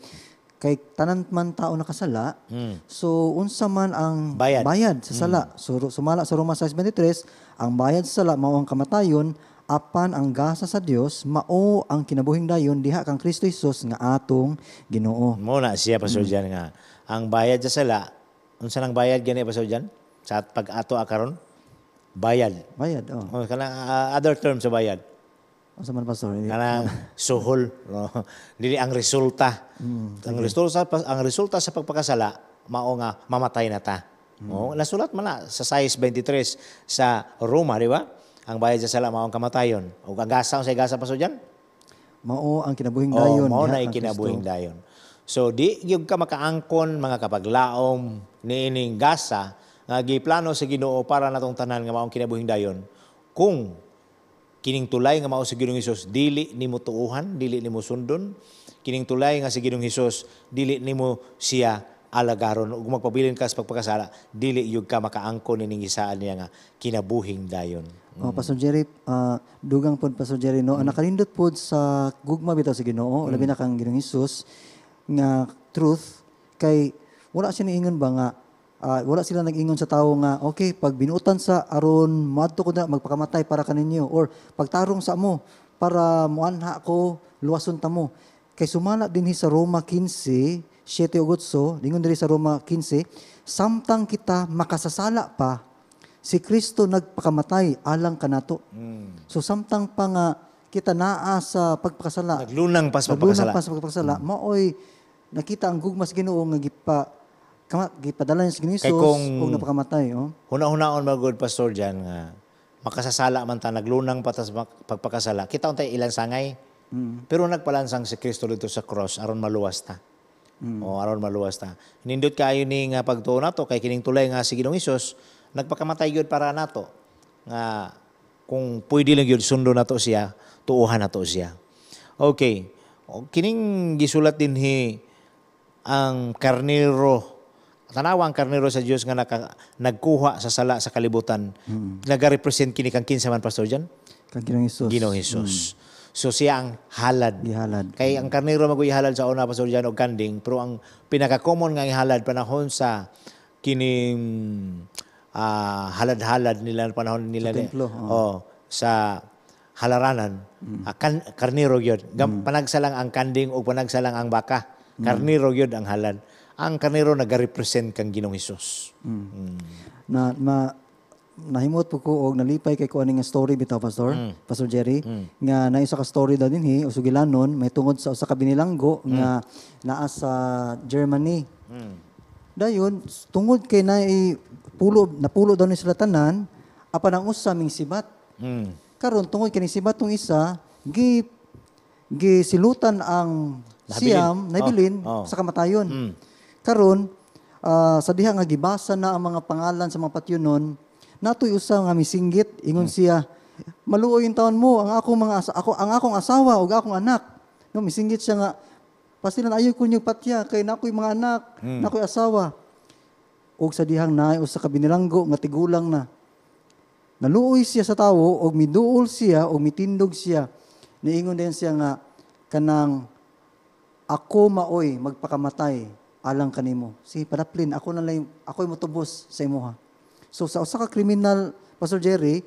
kay tanan man tao nakasala, mm. so unsa man ang bayad, bayad sa sala. Mm. So sumala sa Roma 6:23, ang bayad sa sala mao ang kamatayon apan ang gasa sa Dios mao ang kinabuhing dayon diha kang Kristo Jesus nga atong Ginoo. Mao na siya Pastor mm. Jan nga ang bayad sa sala unsa nang bayad gani Pastor Jan? Sa pag-ato akaron? Bayad. Bayad, oh. O, oh, kanang ah, other term sa bayad. O oh, sa man pastor. eh, Kanang suhol. No? Oh, dili ang resulta. Mm. Ang resulta pa- ang resulta sa pagpakasala mao nga mamatay na ta. Mm. Oh, nasulat man na sa size 23 sa Roma, di ba? Ang bayad sa sala mao ang kamatayon. O ang gasa sa gasa pa so Mao ang kinabuhing dayon. mao na ikinabuhing dayon. So di gyud ka makaangkon mga kapaglaom niining gasa nga giplano sa Ginoo para natong tanan nga maong kinabuhing dayon kung kining tulay nga mao sa Ginoong Hesus dili nimo tuuhan, dili nimo sundon. Kining tulay nga sa Ginoong Hesus dili nimo siya alagaron ug magpabilin ka sa pagpakasala, dili yug ka makaangko ning isaan niya nga kinabuhing dayon. Mm. Oh, Pastor Jerry, uh, dugang pod Pastor Jerry no, mm. nakalindot pod sa gugma bitaw sa Ginoo, mm. labi na kang Ginoong Hesus nga truth kay wala siya niingon ba nga uh, wala sila nag-ingon sa tao nga, okay, pag binutan sa aron madto ko na magpakamatay para kaninyo or pagtarong sa mo para muanha ko luwason ta mo. Kay sumala dinhi sa Roma 15, 7 ug 8, lingon diri sa Roma 15, samtang kita makasasala pa, si Kristo nagpakamatay alang kanato. Mm. So samtang pa nga kita naa sa pagpakasala. Naglunang pas pagpakasala. Naglunang pas pagpakasala. Mm. Maoy nakita ang gugmas Ginoo nga gipa Kama, gipadala niya sa Ginisos, Kay kung- kung napakamatay. Oh. Huna-hunaon magud pastor diyan nga makasasala man ta naglunang patas pagpakasala. Kita untay ilan sangay. Mm. Pero nagpalansang si Kristo dito sa cross aron maluwas ta. Mm. O aron maluwas ta. Nindot kayo ni nga pagtuo nato kay kining tulay nga si Ginoong Hesus nagpakamatay gyud para nato nga kung pwede lang gyud sundo nato siya, tuuhan nato siya. Okay. O, kining gisulat din ang karnero tanawa ang karnero sa Dios nga naka, nagkuha sa sala sa kalibutan. Mm. Nagarepresent kini kang kinsa man pastor diyan? Kang Ginoong Hesus. Ginoong Hesus. Mm. So siya ang halad. Ihalad. Kay ang karnero magoy halad sa una pastor diyan og kanding, pero ang pinaka-common nga ihalad panahon sa kini uh, ah, halad-halad nila panahon nila. Sa templo, oh. oh sa halaranan, mm. uh, kan, karniro yun. Mm. Panagsalang ang kanding o panagsalang ang baka. Mm. karnero gyud ang halad ang kaniro nagarepresent kang Ginoong Hesus. Mm. Mm. Na ma nahimot po ko og nalipay kay ko nga story bitaw pastor mm. pastor Jerry mm. nga naisa ka story daw dinhi usugilanon may tungod sa usa ka binilanggo mm. nga naa sa Germany mm. dayon tungod kay na pulo napulo daw ni sila tanan apan ang usa ming sibat mm. karon tungod kay ni sibat tong isa gi gisilutan ang Nabilin. Siam, Nabilin, oh. oh. sa kamatayon. Mm. Karon, uh, sa diha nga gibasa na ang mga pangalan sa mga patyonon, natoy usa nga misinggit ingon siya, maluoy yung taon mo ang akong mga asa, ako ang akong asawa ug akong anak. No misinggit siya nga pasilan ayo ko niyo patya kay nakoy mga anak, mm. nakoy asawa. Ug sa dihang naay usa ka binilanggo nga tigulang na. Naluoy siya sa tawo og miduol siya og mitindog siya. Niingon din siya nga kanang ako maoy magpakamatay alang kanimo. Si panaplin, ako na lang, ako yung matubos sa imuha. So sa usa ka kriminal, Pastor Jerry,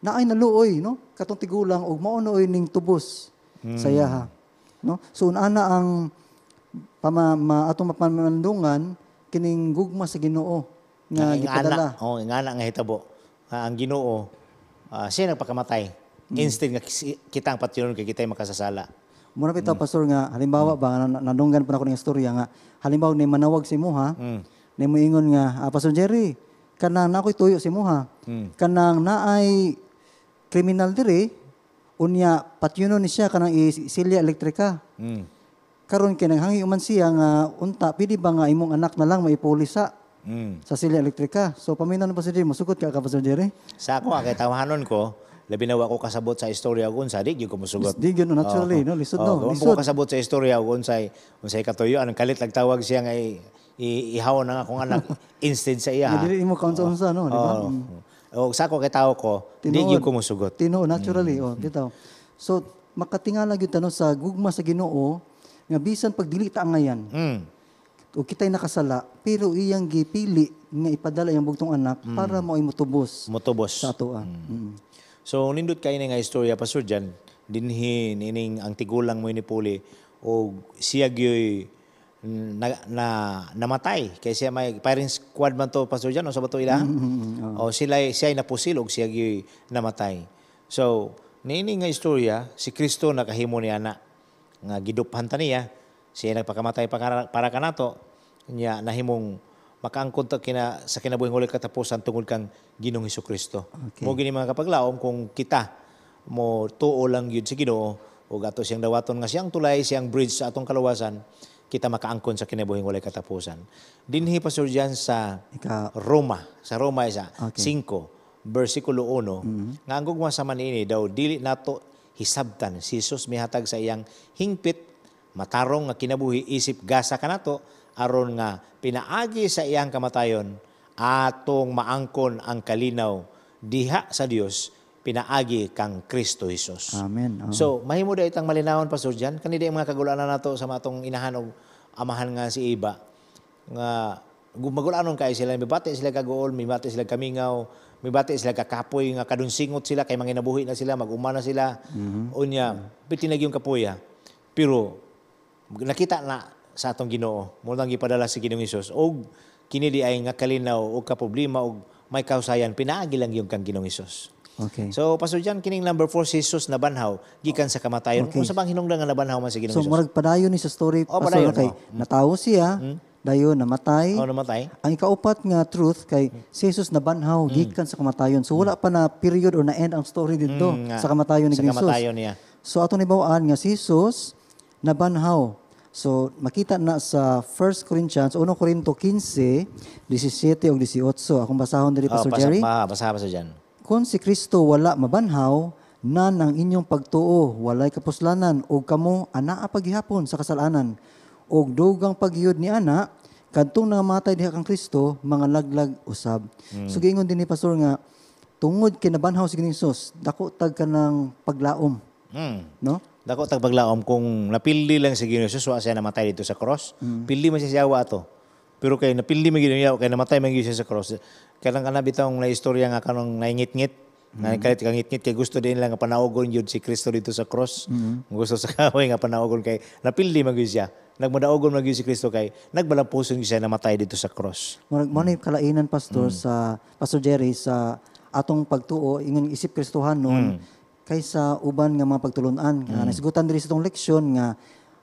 na ay naluoy, no? Katong tigulang, og maunoy ning tubos mm. sa hmm. yaha. No? So unana ang pama, ma, atong mapamandungan, kining gugma sa ginoo nga gipadala. Oo, oh, nga nga hitabo. Uh, ang ginoo, uh, siya nagpakamatay. Mm. Instead nga kita ang patiyon kay kita makasasala. Mura pita mm. pastor nga halimbawa mm. ba nanunggan pa ako ng istorya nga halimbawa ni manawag si Muha mm. ni muingon nga ah, Pastor Jerry kanang nakoy tuyo si Muha mm. kanang naay criminal diri unya patyuno ni siya kanang isilya elektrika. Mm. Karon kinang hangi uman siya nga unta pidi ba nga imong anak na lang maipulisa mm. sa silya elektrika. So paminaw na pa si Jerry, musukot ka ka Pastor Jerry. Sa ako kay tawhanon ko labi na ako kasabot sa istorya ko unsay di gyud ko mosugot di gyud naturally no lisod no lisod ko kasabot sa istorya ko unsay unsay katuyoan kalit tagtawag siya nga ihaw na akong anak instead sa iya dili mo count unsa no di ba mm. o sako ko kay tawo ko di gyud ko mosugot tinuod naturally mm. oh bitaw so makatingala gyud tano sa gugma sa Ginoo nga bisan pag dili ta ngayan mm o kitay nakasala pero iyang gipili nga ipadala iyang bugtong anak mm. para mao imutubos mutubos sa atoa ah. mm. mm. So nindot kay nga istorya pastor diyan dinhi ining ang tigulang mo ni Puli o siya gyoy na, na, namatay kay siya may firing squad man to pastor diyan o sa bato ila mm-hmm, mm-hmm, oh. o sila siya napusil og siya gyoy namatay. So niini nga istorya si Kristo nakahimo ni ana nga giduphan ta niya siya nagpakamatay para, para kanato niya nahimong makaangkon ta kina, sa kinabuhing huli katapusan tungod kang Ginoong Hesus Kristo. Okay. Mo gini mga kapaglaom kung kita mo tuo lang gyud sa si Ginoo o gato siyang dawaton nga siyang tulay, siyang bridge sa atong kalawasan, kita makaangkon sa kinabuhing walay katapusan. Dinhi pa Sir sa Ika. Roma, sa Roma isa okay. 5 bersikulo 1 mm-hmm. nga ang gugma sa manini daw dili nato hisabtan si Jesus mihatag sa iyang hingpit matarong nga kinabuhi isip gasa kanato aron nga pinaagi sa iyang kamatayon atong maangkon ang kalinaw diha sa Dios pinaagi kang Kristo Hesus. Amen. Oh. So mahimo da itang malinawon pastor Jan kani mga kagulanan nato sa matong inahan og amahan nga si Iba nga magulanon kay sila mibati sila kagool mibati sila kamingaw mibati sila kakapoy nga kadunsingot sila kay manginabuhi na sila mag na sila mm-hmm. unya pitinag hmm bitinag yung kapoy pero nakita na sa atong Ginoo. Mo lang gipadala si Ginoong Hesus og kini ay nga kalinaw og ka problema og may kausayan pinaagi lang yung kang Ginoong Hesus. Okay. So pasudyan kining number 4 si Hesus na banhaw gikan sa kamatayon. Okay. Unsa bang hinungdan nga nabanhaw man si Ginoong Hesus? So murag padayon ni sa story oh, pasod kay oh. natawo siya. Hmm? dayon namatay. Oh, namatay. Ang ikaupat nga truth kay hmm. si Jesus nabanhaw mm. gikan sa kamatayon. So wala hmm. pa na period or na end ang story dito mm, sa kamatayon ni Jesus. Sa kamatayon niya. So ato nibawaan nga si Jesus banhaw So, makita na sa 1 Corinthians, 1 Corinto 15, 17 o 18. Akong basahon dali, ah, Pastor oh, basa, Jerry. Ma, ah, basa, basa dyan. Kung si Kristo wala mabanhaw, na ng inyong pagtuo, walay kapuslanan, o kamo, anaa paghihapon sa kasalanan, o dugang pagyod ni ana, kadtong nangamatay diha kang Kristo, mga laglag usab. Mm. So, giingon din ni Pastor nga, tungod kay nabanhaw si Ginoong Dako tag ka ng paglaom. Hmm. No? Dako tagbaglaom kung napili lang si Ginoo Jesus wa siya namatay dito sa cross. Mm. Pildi man siya siyawa ato. Pero kay napili man Ginoo kay namatay man siya sa cross. Kanang kana bitaw na istorya nga kanang naingit-ngit. Mm. -hmm. Nakalit kang ngit kay gusto din lang panaogon yun si Kristo dito sa cross. Mm. -hmm. Gusto sa kaway nga panaogon kay napildi man siya. Nagmadaogon man si Kristo kay nagbalampuson siya namatay dito sa cross. Murag mo mm. kalainan pastor mm. sa Pastor Jerry sa atong pagtuo ingon isip Kristohan noon. Mm kaysa uban nga mga pagtulunan. Mm. Uh, nasigutan diri sa itong leksyon nga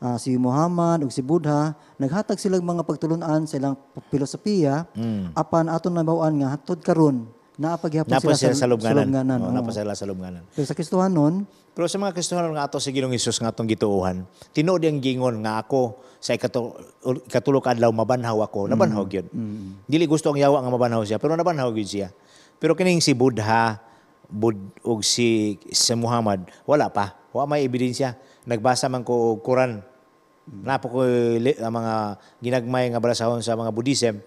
uh, si Muhammad ug si Buddha naghatag sila mga pagtulunan sa ilang filosofiya mm. apan aton nabawan nga hatod karon naapaghihapon sila, sila sa lubnganan. lubnganan. sila sa lubnganan. Pero sa Kristohanon, pero sa mga Kristohanon nga ato si Ginoong Hesus nga atong gituuhan, tinuod ang gingon nga ako sa ikatulo ka adlaw mabanhaw ako, mm. nabanhaw gyud. Mm. Dili gusto ang yawa nga mabanhaw siya, pero nabanhaw gyud siya. Pero kining si Buddha, Bud og si si Muhammad wala pa wa may ebidensya nagbasa man ko og Quran napo ko mga ginagmay nga brasahon sa mga Buddhism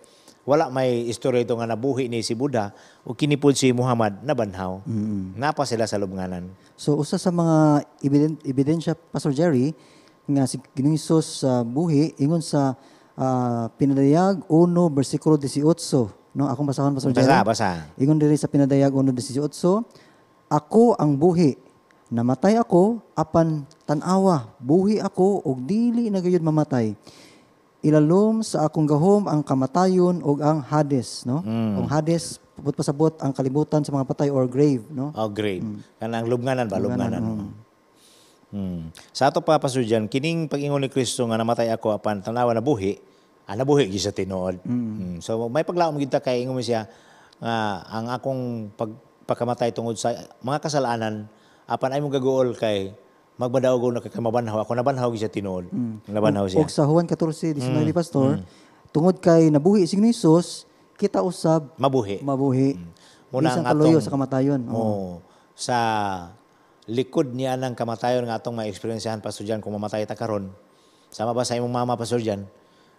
wala may istorya ito nga nabuhi ni si Buddha o kinipod si Muhammad na banhaw. Mm-hmm. Napa sila sa lubnganan. So, usa sa mga ebiden- ebidensya, Pastor Jerry, nga si Ginoong Isos sa uh, buhi, ingon sa uh, Pinadayag 1, versikulo 18, No, akong basahon Pastor Basa, basa. Ingon diri sa pinadayag 1:18, ako ang buhi. Namatay ako apan tanawa. buhi ako og dili na gayud mamatay. Ilalom sa akong gahom ang kamatayon og ang Hades, no? Mm. Ang Hades puput pasabot ang kalibutan sa mga patay or grave, no? Oh, grave. Mm. Kanang lubnganan ba, lubnganan. mm. Mm. Sa ato pa pasudyan, kining pag-ingon ni Kristo nga namatay ako apan tan na buhi, ala buhi gyud sa tinuod. Mm. Mm. So may paglaom gid ta kay ingon siya nga ang akong pag, pagkamatay tungod sa mga kasalanan apan ay mo gagool kay magbadaog ko na kakamabanhaw ako nabanhaw gyud sa tinuod. Mm. Nabanhaw siya. Og sa Juan 14:19 mm. pastor, mm. tungod kay nabuhi si Hesus, kita usab mabuhi. Mabuhi. Mm. Muna ang atong sa kamatayon. Oo. Oh, sa likod niya ng kamatayon nga atong maeksperiensyahan pa sudyan kung mamatay ta karon. Sama ba sa imong mama pa sudyan?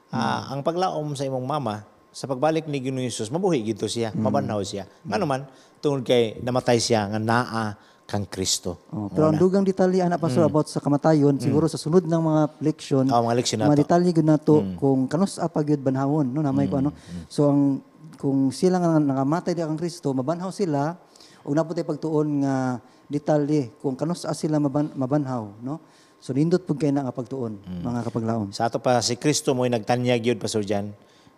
Ah, hmm. ang paglaom sa imong mama sa pagbalik ni Ginoong Hesus mabuhi gito siya, hmm. mabanaw siya. Ngano hmm. man tungod kay namatay siya nga naa kang Kristo. Oh, pero ang dugang detalye ana pastor about sa kamatayon siguro sa sunod ng mga leksyon. Oh, mga leksyon nato. Mga detalye gud nato kung kanus pa gyud banhawon no namay ko ano. So ang kung sila nga nakamatay di kang Kristo mabanhaw sila ug naputay pagtuon nga detalye kung kanus sila maban, mabanhaw no. So nindot pud kay na nga pagtuon mm. mga kapaglaom. Sa ato pa si Kristo mo'y nagtanyag yun Pastor Jan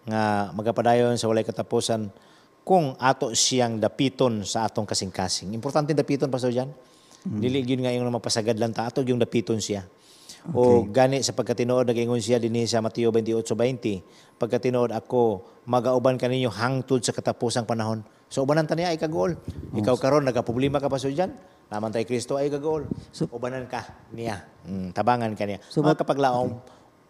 nga magapadayon sa walay katapusan kung ato siyang dapiton sa atong kasing-kasing. Importante dapiton Pastor Jan. Mm. Dili gyud nga yung mapasagad lang ta ato yung dapiton siya. Okay. O gani sa pagkatinuod nagingon siya dinhi sa Mateo 28:20, pagkatinuod ako magauban kaninyo hangtod sa katapusang panahon So ubanan ta niya ay kagool. Ikaw karon nagaproblema ka pa sa diyan. Naman tay Kristo ay kagol. So, ubanan ka niya. Mm, tabangan ka niya. So, Mga kapaglaom,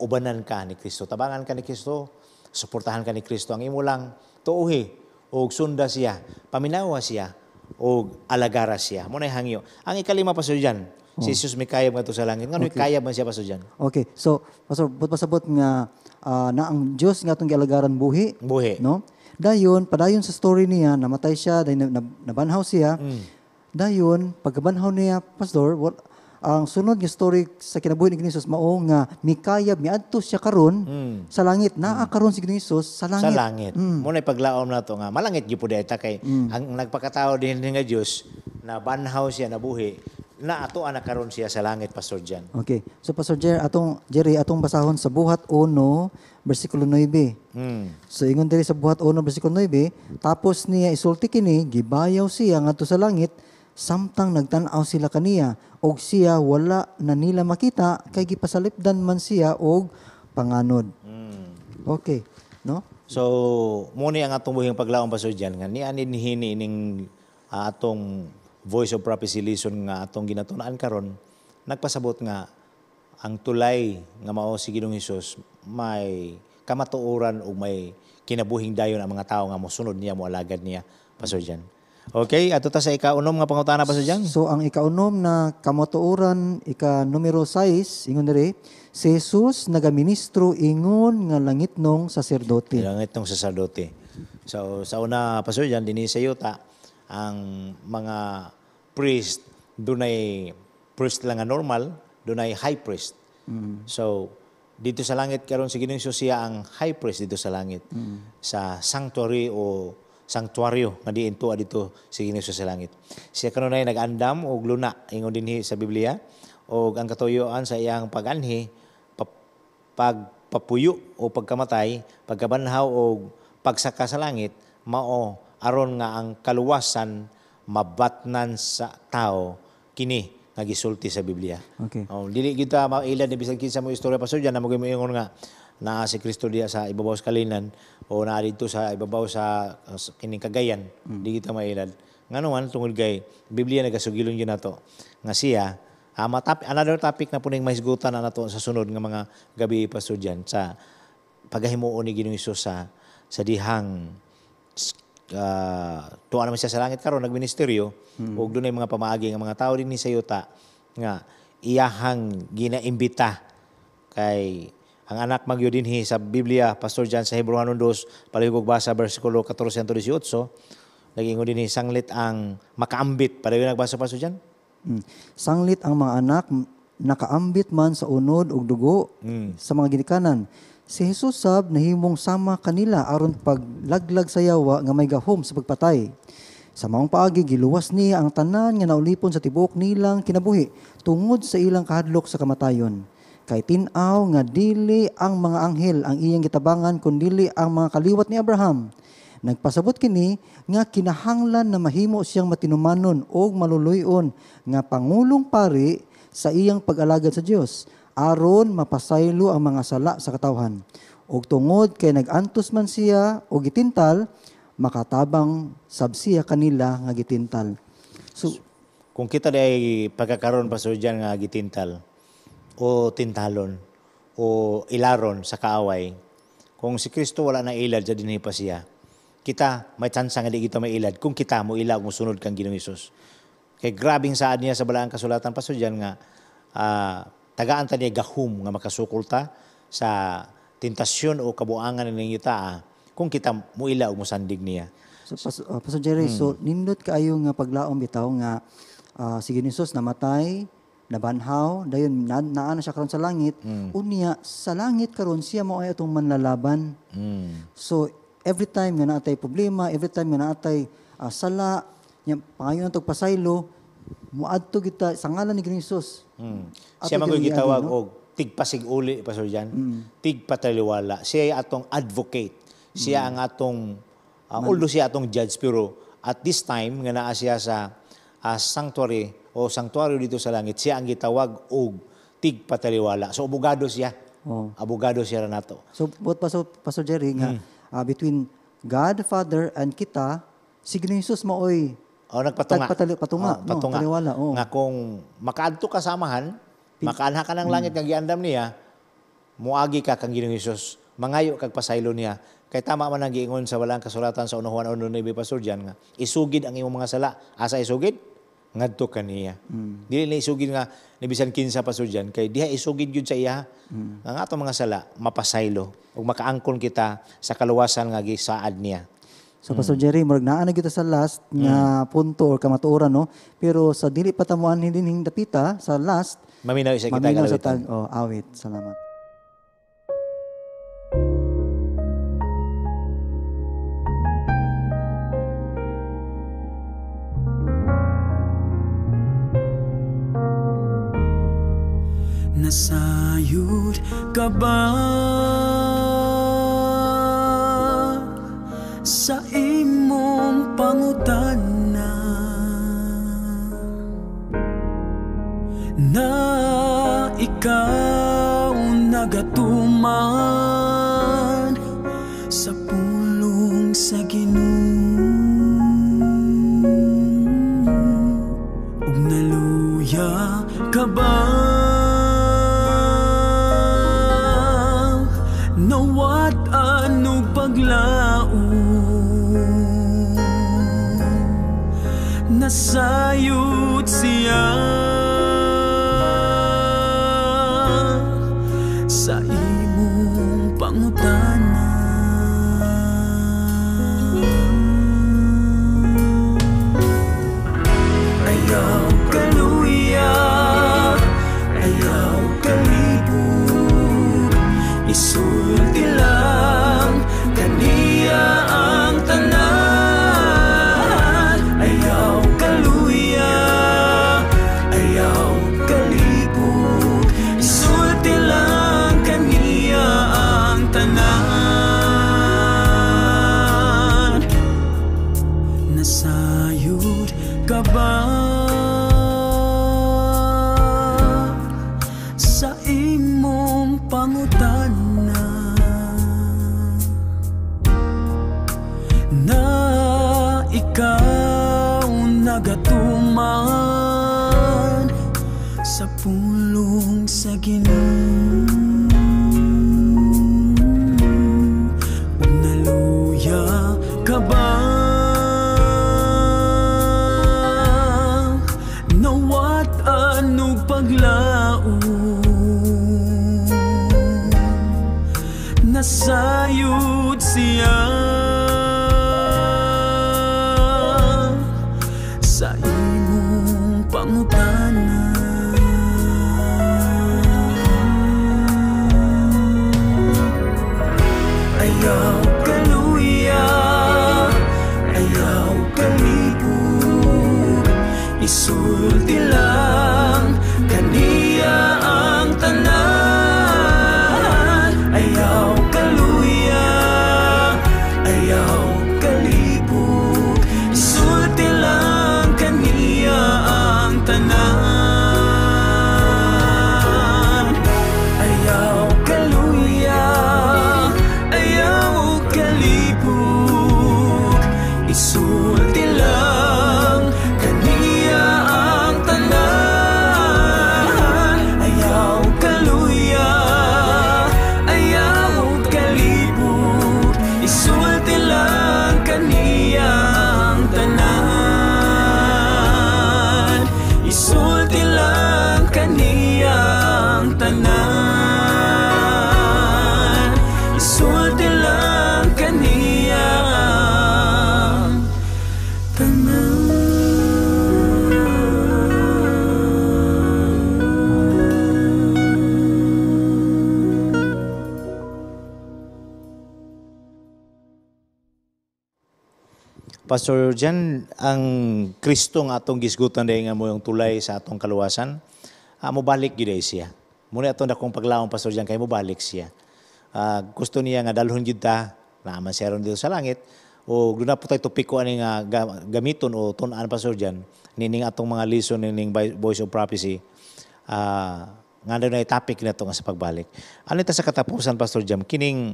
ubanan ka ni Kristo. Tabangan ka ni Kristo. Suportahan ka ni Kristo. Ang imo lang tuohi o sunda siya, paminawa siya o alagara siya. Mo nay hangyo. Ang ikalima pa sa diyan, Oh. Si Jesus may kayab nga sa langit. Ngano okay. kayab man siya pa dyan? Okay. So, pastor, but pasabot nga uh, na ang Dios nga atong gialagaran buhi. Buhi. No? Dayon, padayon sa story niya, namatay siya, dahil nabanhaw siya. Mm. Dayon, pagkabanhaw niya, Pastor, what, ang sunod nga story sa kinabuhi ni Ginoong mao nga mikayab miadto siya karon mm. sa langit naa hmm. karon si Ginoong sa langit. Sa langit. Mm. Mo na paglaom nato nga malangit gyud pud kay mm. ang nagpakatao din nga Dios na banhaw siya nabuhi na ato ana karon siya sa langit Pastor Jan. Okay. So Pastor Jer, atong Jerry atong basahon sa buhat 1 bersikulo 9. Mm. So ingon diri sa buhat 1 bersikulo 9, tapos niya isulti kini gibayaw siya ngadto sa langit samtang nagtanaw sila kaniya og siya wala na nila makita kay gipasalipdan man siya og panganod. Mm. Okay, no? So, mo ni ang atong buhing paglaong pasod diyan nga ni anin hini ning ah, atong voice of prophecy lesson nga atong ginatun-an karon nagpasabot nga ang tulay nga mao si Ginoong Hesus may kamatuoran ug may kinabuhing dayon ang mga tawo nga mosunod niya moalagad niya pasod diyan. Mm. Okay, ato ta sa ikaunom nga pangutana pa sa dyan. So ang ikaunom na kamatuoran ika numero 6 ingon diri si Jesus nagaministro ingon nga langit langitnong saserdote. Langitnong saserdote. So sa una paso dyan dinhi sa yuta ang mga priest dunay priest lang nga normal, dunay high priest. Mm. So dito sa langit karon si Ginoong siya ang high priest dito sa langit mm. sa sanctuary o sanktuaryo nga diinto adito si Ginoo sa langit. Siya kanunay nagandam og luna ingon dinhi sa Biblia og ang katuyoan sa iyang paganhi pagpapuyo o pagkamatay, pagkabanhaw o pagsaka sa langit mao aron nga ang kaluwasan mabatnan sa tao kini nga gisulti sa Biblia. Okay. Oh, dili kita mailad ni bisan kinsa mo istorya pa sa diyan na mo ingon nga na si Kristo diya sa ibabaw sa kalinan o narito sa ibabaw sa uh, kining kagayan mm. di kita mailad nganuan tungod kay Biblia nagasugilon yun to nga siya uh, matap, another topic na puning mahisgutan na nato sa sunod nga mga gabi pastor diyan sa paghimuon ni Ginoong Hesus sa sa dihang uh, tuwa naman siya sa langit karon nagministeryo mm. ug dunay mga pamaagi nga mga tao din ni sayuta nga iyahang ginaimbita kay ang anak magyudinhi sa Biblia, Pastor John sa Hebrew 2, paligog basa versikulo 14 18, nagingon dinhi sanglit ang makaambit. Padayon nagbasa Pastor John? Mm. Sanglit ang mga anak nakaambit man sa unod ug dugo mm. sa mga ginikanan. Si Jesus sab nahimong sama kanila aron paglaglag sa yawa nga may gahom sa pagpatay. Sa maong paagi giluwas niya ang tanan nga naulipon sa tibuok nilang kinabuhi tungod sa ilang kahadlok sa kamatayon. Kay tinaw nga dili ang mga anghel ang iyang gitabangan kundili ang mga kaliwat ni Abraham. Nagpasabot kini nga kinahanglan na mahimo siyang matinumanon o maluluyon nga pangulong pari sa iyang pag-alagad sa Dios aron mapasaylo ang mga sala sa katawhan. Og tungod kay nagantos man siya o gitintal, makatabang sab siya kanila nga gitintal. So, kung kita day pagkakaroon pa sa nga gitintal, o tintalon o ilaron sa kaaway. Kung si Kristo wala na ilad, dyan dinhi pa siya. Kita, may chance nga di kita may ilad. Kung kita mo ilag, mo sunod kang Ginoong Isus. Kay grabing saad niya sa balaang kasulatan pa so dyan nga, uh, tagaan ta niya gahum nga makasukol ta sa tintasyon o kabuangan ninyo ta ah, kung kita mo ila o mo sandig niya. So, pas, uh, Pastor Jerry, hmm. so nindot kaayo nga paglaom bitaw nga uh, si Ginoong Isus namatay, nabanhaw dayon na, naa na siya karon sa langit mm. unya sa langit karon siya mao ay atong manlalaban mm. so every time nga naatay problema every time nga naatay uh, sala nya pangayon natog pasaylo muadto kita sa ngalan ni Krisus mm. siya man gitawag no? og tigpasiguli pastor Jan mm. tigpataliwala siya ay atong advocate siya mm. ang atong uh, although siya atong judge pero at this time nga naa siya sa uh, sanctuary o sanktuaryo dito sa langit, siya ang gitawag og tigpataliwala. So abogado siya. Oh. Abogado siya nato. So but paso paso Jerry nga hmm. uh, between God Father and kita si Ginhesus maoy o oh, nagpatunga. Nagpatali, patunga, oh, patunga. No, taliwala, oh. Nga kung makaadto kasamahan, makaanha ka ng langit mm. nga giandam niya, muagi ka kang Ginoong Hesus, mangayo kag pasaylo niya. Kay tama man ang giingon sa walang kasulatan sa 1 Juan 1:9 Pastor nga, isugid ang imong mga sala. Asa isugid? ngadto kaniya. Mm. Dili na isugid nga nibisan kinsa pa sudyan kay diha isugid gyud sa iya mm. nga ato mga sala mapasaylo ug makaangkon kita sa kaluwasan nga gisaad niya. So mm. Pastor Jerry, murag naa na kita sa last mm. nga punto or kamatuoran no, pero sa dili patamuan hindi ning dapita sa last maminaw isa kita maminaw sa tag oh, awit. Salamat. Nasayod ka ba sa paglaon nasayud siya Sa imong pangutana Ayaw kaluya Ayaw kalipod Isulti Pastor Jan, ang Kristo nga atong gisgutan dahil nga mo yung tulay sa atong kaluwasan, uh, mubalik gid siya. Muna atong dakong paglaong Pastor Jan kay mubalik siya. Uh, gusto niya nga dalhon gid ta, naaman siya ron dito sa langit, o doon na po tayo topiko ani nga gamiton o tunaan Pastor Jan, nining atong mga lesson, nining voice of prophecy, uh, nga na topic na ito nga sa pagbalik. Ano ito sa katapusan, Pastor Jam? Kining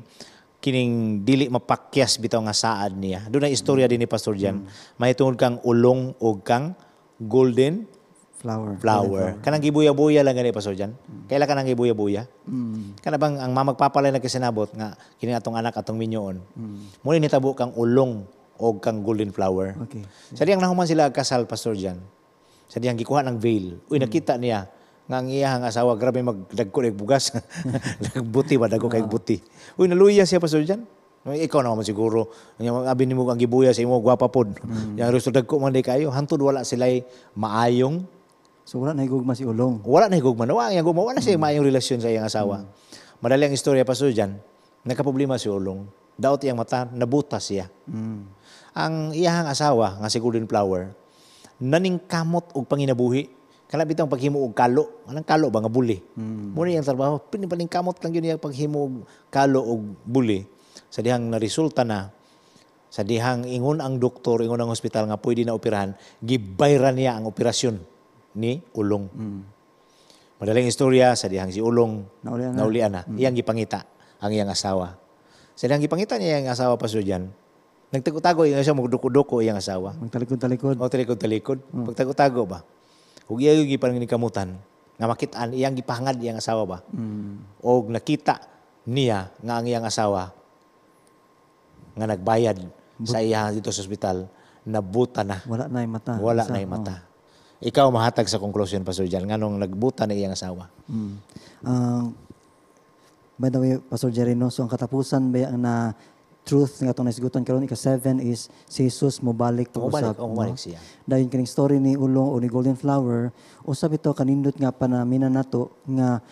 kining dili mapakyas bitaw nga saad niya. Doon na istorya din ni Pastor Jan. Mm. Mahitungod kang ulong o kang golden flower. Flower. flower. Kanang gibuya-buya lang ni Pastor Jan. Mm. Kaila kanang gibuya-buya? Mm. Kana bang ang mamagpapalay na kisinabot nga kini atong anak atong minyoon. Mm. Muli tabo kang ulong o kang golden flower. Okay. Sa diyang nahuman sila kasal Pastor Jan. Sa diyang gikuha ng veil. Uy mm. nakita niya nga ang iyahang asawa, grabe magdagko na bugas. Nagbuti ba, dagko kay buti. Uy, naluya siya pa dyan. Ikaw naman siguro. Abin mo ang gibuya sa imo, gwapa pod. Mm. Yung gusto dagko man kayo, hantod wala sila'y maayong. So wala na higugma si Ulong? Wala na higugma. Wala na higugma. Wala siya mm. maayong relasyon sa iyang asawa. Mm. Madali ang istorya pa dyan. Nagkaproblema si Ulong. Daot iyang mata, nabutas siya. Mm. Ang iyahang asawa, nga si Golden Flower, naningkamot og panginabuhi Kala bitang paghimuog kalo, anang kalo ba nga buli? mo hmm. ni yung trabaho, pinipaling kamot lang yun yung paghimuog kalo og buli. Sa dihang resulta na, sa dihang ingon ang doktor, ingon ang hospital nga pwede na operahan, gibayran niya ang operasyon ni Ulong. Mm. Madaling istorya sa dihang si Ulong naulian na, naulian na. Mm. iyang gipangita ang iyang asawa. Sa dihang gipangita niya ang asawa pa dyan, nagtago iyang siya magduko iyang asawa. Magtalikod-talikod. Magtalikod-talikod. Mm. pagtago ba? Kung iya yung gipang nikamutan, nga makitaan, iyang gipahangad iyang asawa ba? Mm. O nakita niya nga ang iyang asawa nga nagbayad But, sa iyang dito sa ospital, nabuta na. Wala na yung mata. Wala Isa, na yung mata. Oh. Ikaw mahatag sa conclusion, Pastor Jal. Nganong nagbuta na iyang asawa? Mm. Uh, by the way, Pastor Jerry, no, so ang katapusan ba na truth nga itong nasigutan karon ika-7 is si Jesus mobalik to usab. Oh, mobalik, mobalik siya. Dayon kining story ni Ulong o ni Golden Flower, usab ito kanindot nga panamina nato nga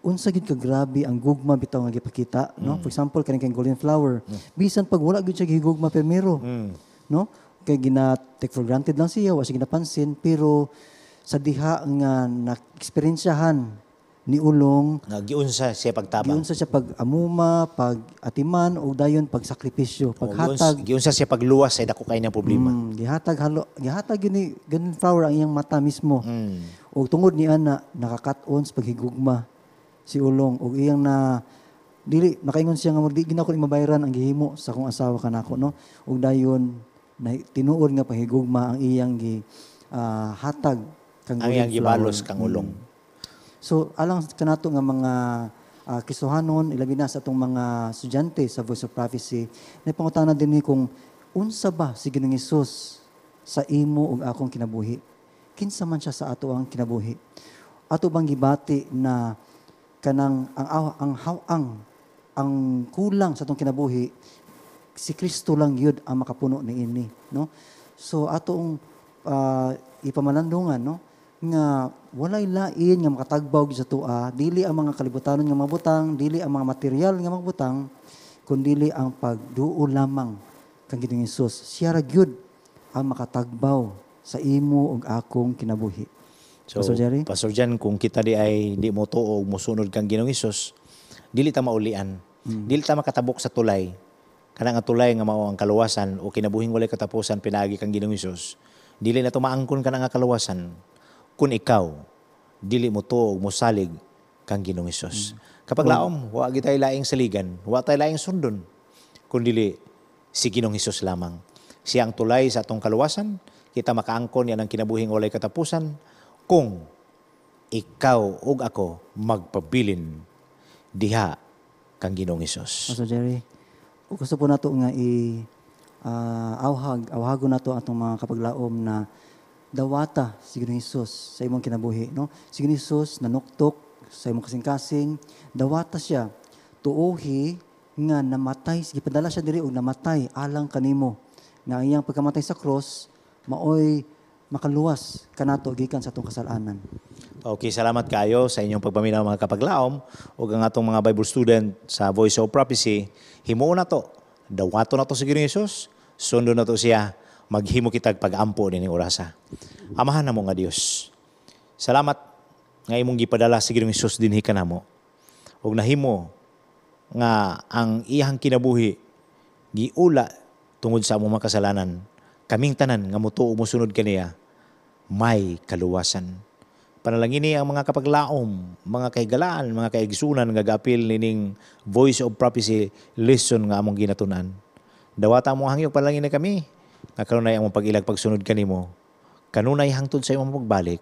unsa gid ka grabe ang gugma bitaw nga gipakita, mm. no? For example, kaning kang Golden Flower, mm. bisan pag wala gid siya gigugma primero, mm. no? Kay gina take for granted lang siya, wa siya ginapansin, pero sa diha nga na-experiensyahan ni ulong nga giunsa siya pagtabang giunsa siya pagamuma pag atiman o dayon pagsakripisyo oh, paghatag giunsa siya pagluwas sa dako kay nang problema mm, gihatag halo gihatag gini ganun flower ang iyang mata mismo mm. o tungod ni ana nakakaton sa paghigugma si ulong og iyang na dili nakaingon siya nga mo di ginako ni ang gihimo sa akong asawa kanako no og dayon na tinuod nga paghigugma ang iyang gi uh, hatag kang ang iyang gibalos kang ulong mm. So, alang kanato nga mga uh, ah, kisuhanon, ilabi na sa itong mga sudyante sa Voice of Prophecy, naipangutana din ni kung unsa ba si Ginoong Isus sa imo ug akong kinabuhi? Kinsa man siya sa ato ang kinabuhi? Ato bang gibati na kanang ang ang, ang hawang ang kulang sa atong kinabuhi si Kristo lang yun ang makapuno ni ini no so atong uh, ah, ipamalandungan no nga walay lain nga makatagbaw sa tua, dili ang mga kalibutanon nga mabutang, dili ang mga material nga mabutang, kundili ang pagduo lamang kang Ginoong Hesus. Siya ra gyud ang makatagbaw sa imo ug akong kinabuhi. So, Pastor Jerry? Pastor Jan, kung kita di ay di mo tuo musunod kang Ginoong Hesus, dili ta maulian. Mm. Dili ta makatabok sa tulay. Kana nga tulay nga mao ang kaluwasan o kinabuhing walay katapusan pinaagi kang Ginoong Hesus. Dili na tumaangkon kana nga kaluwasan kung ikaw dili mo tuog mo salig kang Ginoong Hesus. Kapag mm. laom, wa gitay laing saligan, wa tay laing sundon kun dili si Ginoong Hesus lamang. Siya ang tulay sa atong kaluwasan, kita makaangkon yan ang kinabuhing walay katapusan kung ikaw og ako magpabilin diha kang Ginoong Hesus. Pastor Jerry, gusto po nato nga i uh, awhag, awhago nato atong mga kapaglaom na dawata si Ginoong Hesus sa imong kinabuhi no si Ginoong Hesus nanuktok sa imong kasing-kasing dawata siya tuohi nga namatay sige padala siya diri og namatay alang kanimo nga iyang pagkamatay sa cross maoy makaluwas kanato gikan sa atong kasalanan Okay, salamat kayo sa inyong pagpaminaw mga kapaglaom ug ang atong mga Bible student sa Voice of Prophecy. Himuon na to. Dawato na to si Ginoong Hesus. Sundo na to siya maghimo kitag pag-ampo din orasa. Amahan na mo nga Dios. Salamat nga imong gipadala sa Ginoong Hesus dinhi kanamo. Ug nahimo nga ang iyang kinabuhi giula tungod sa among makasalanan. Kaming tanan nga mutuo mosunod kaniya may kaluwasan. Panalangini ang mga kapaglaom, mga kahigalaan, mga kaigsunan nga gapil nining voice of prophecy lesson nga among ginatunan. Dawata mo hangyog panalangini kami nga kanunay ang pag-ilag pagsunod kanimo kanunay hangtod sa imong pagbalik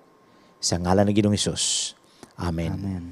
sa ngalan ni Ginoong Hesus amen, amen.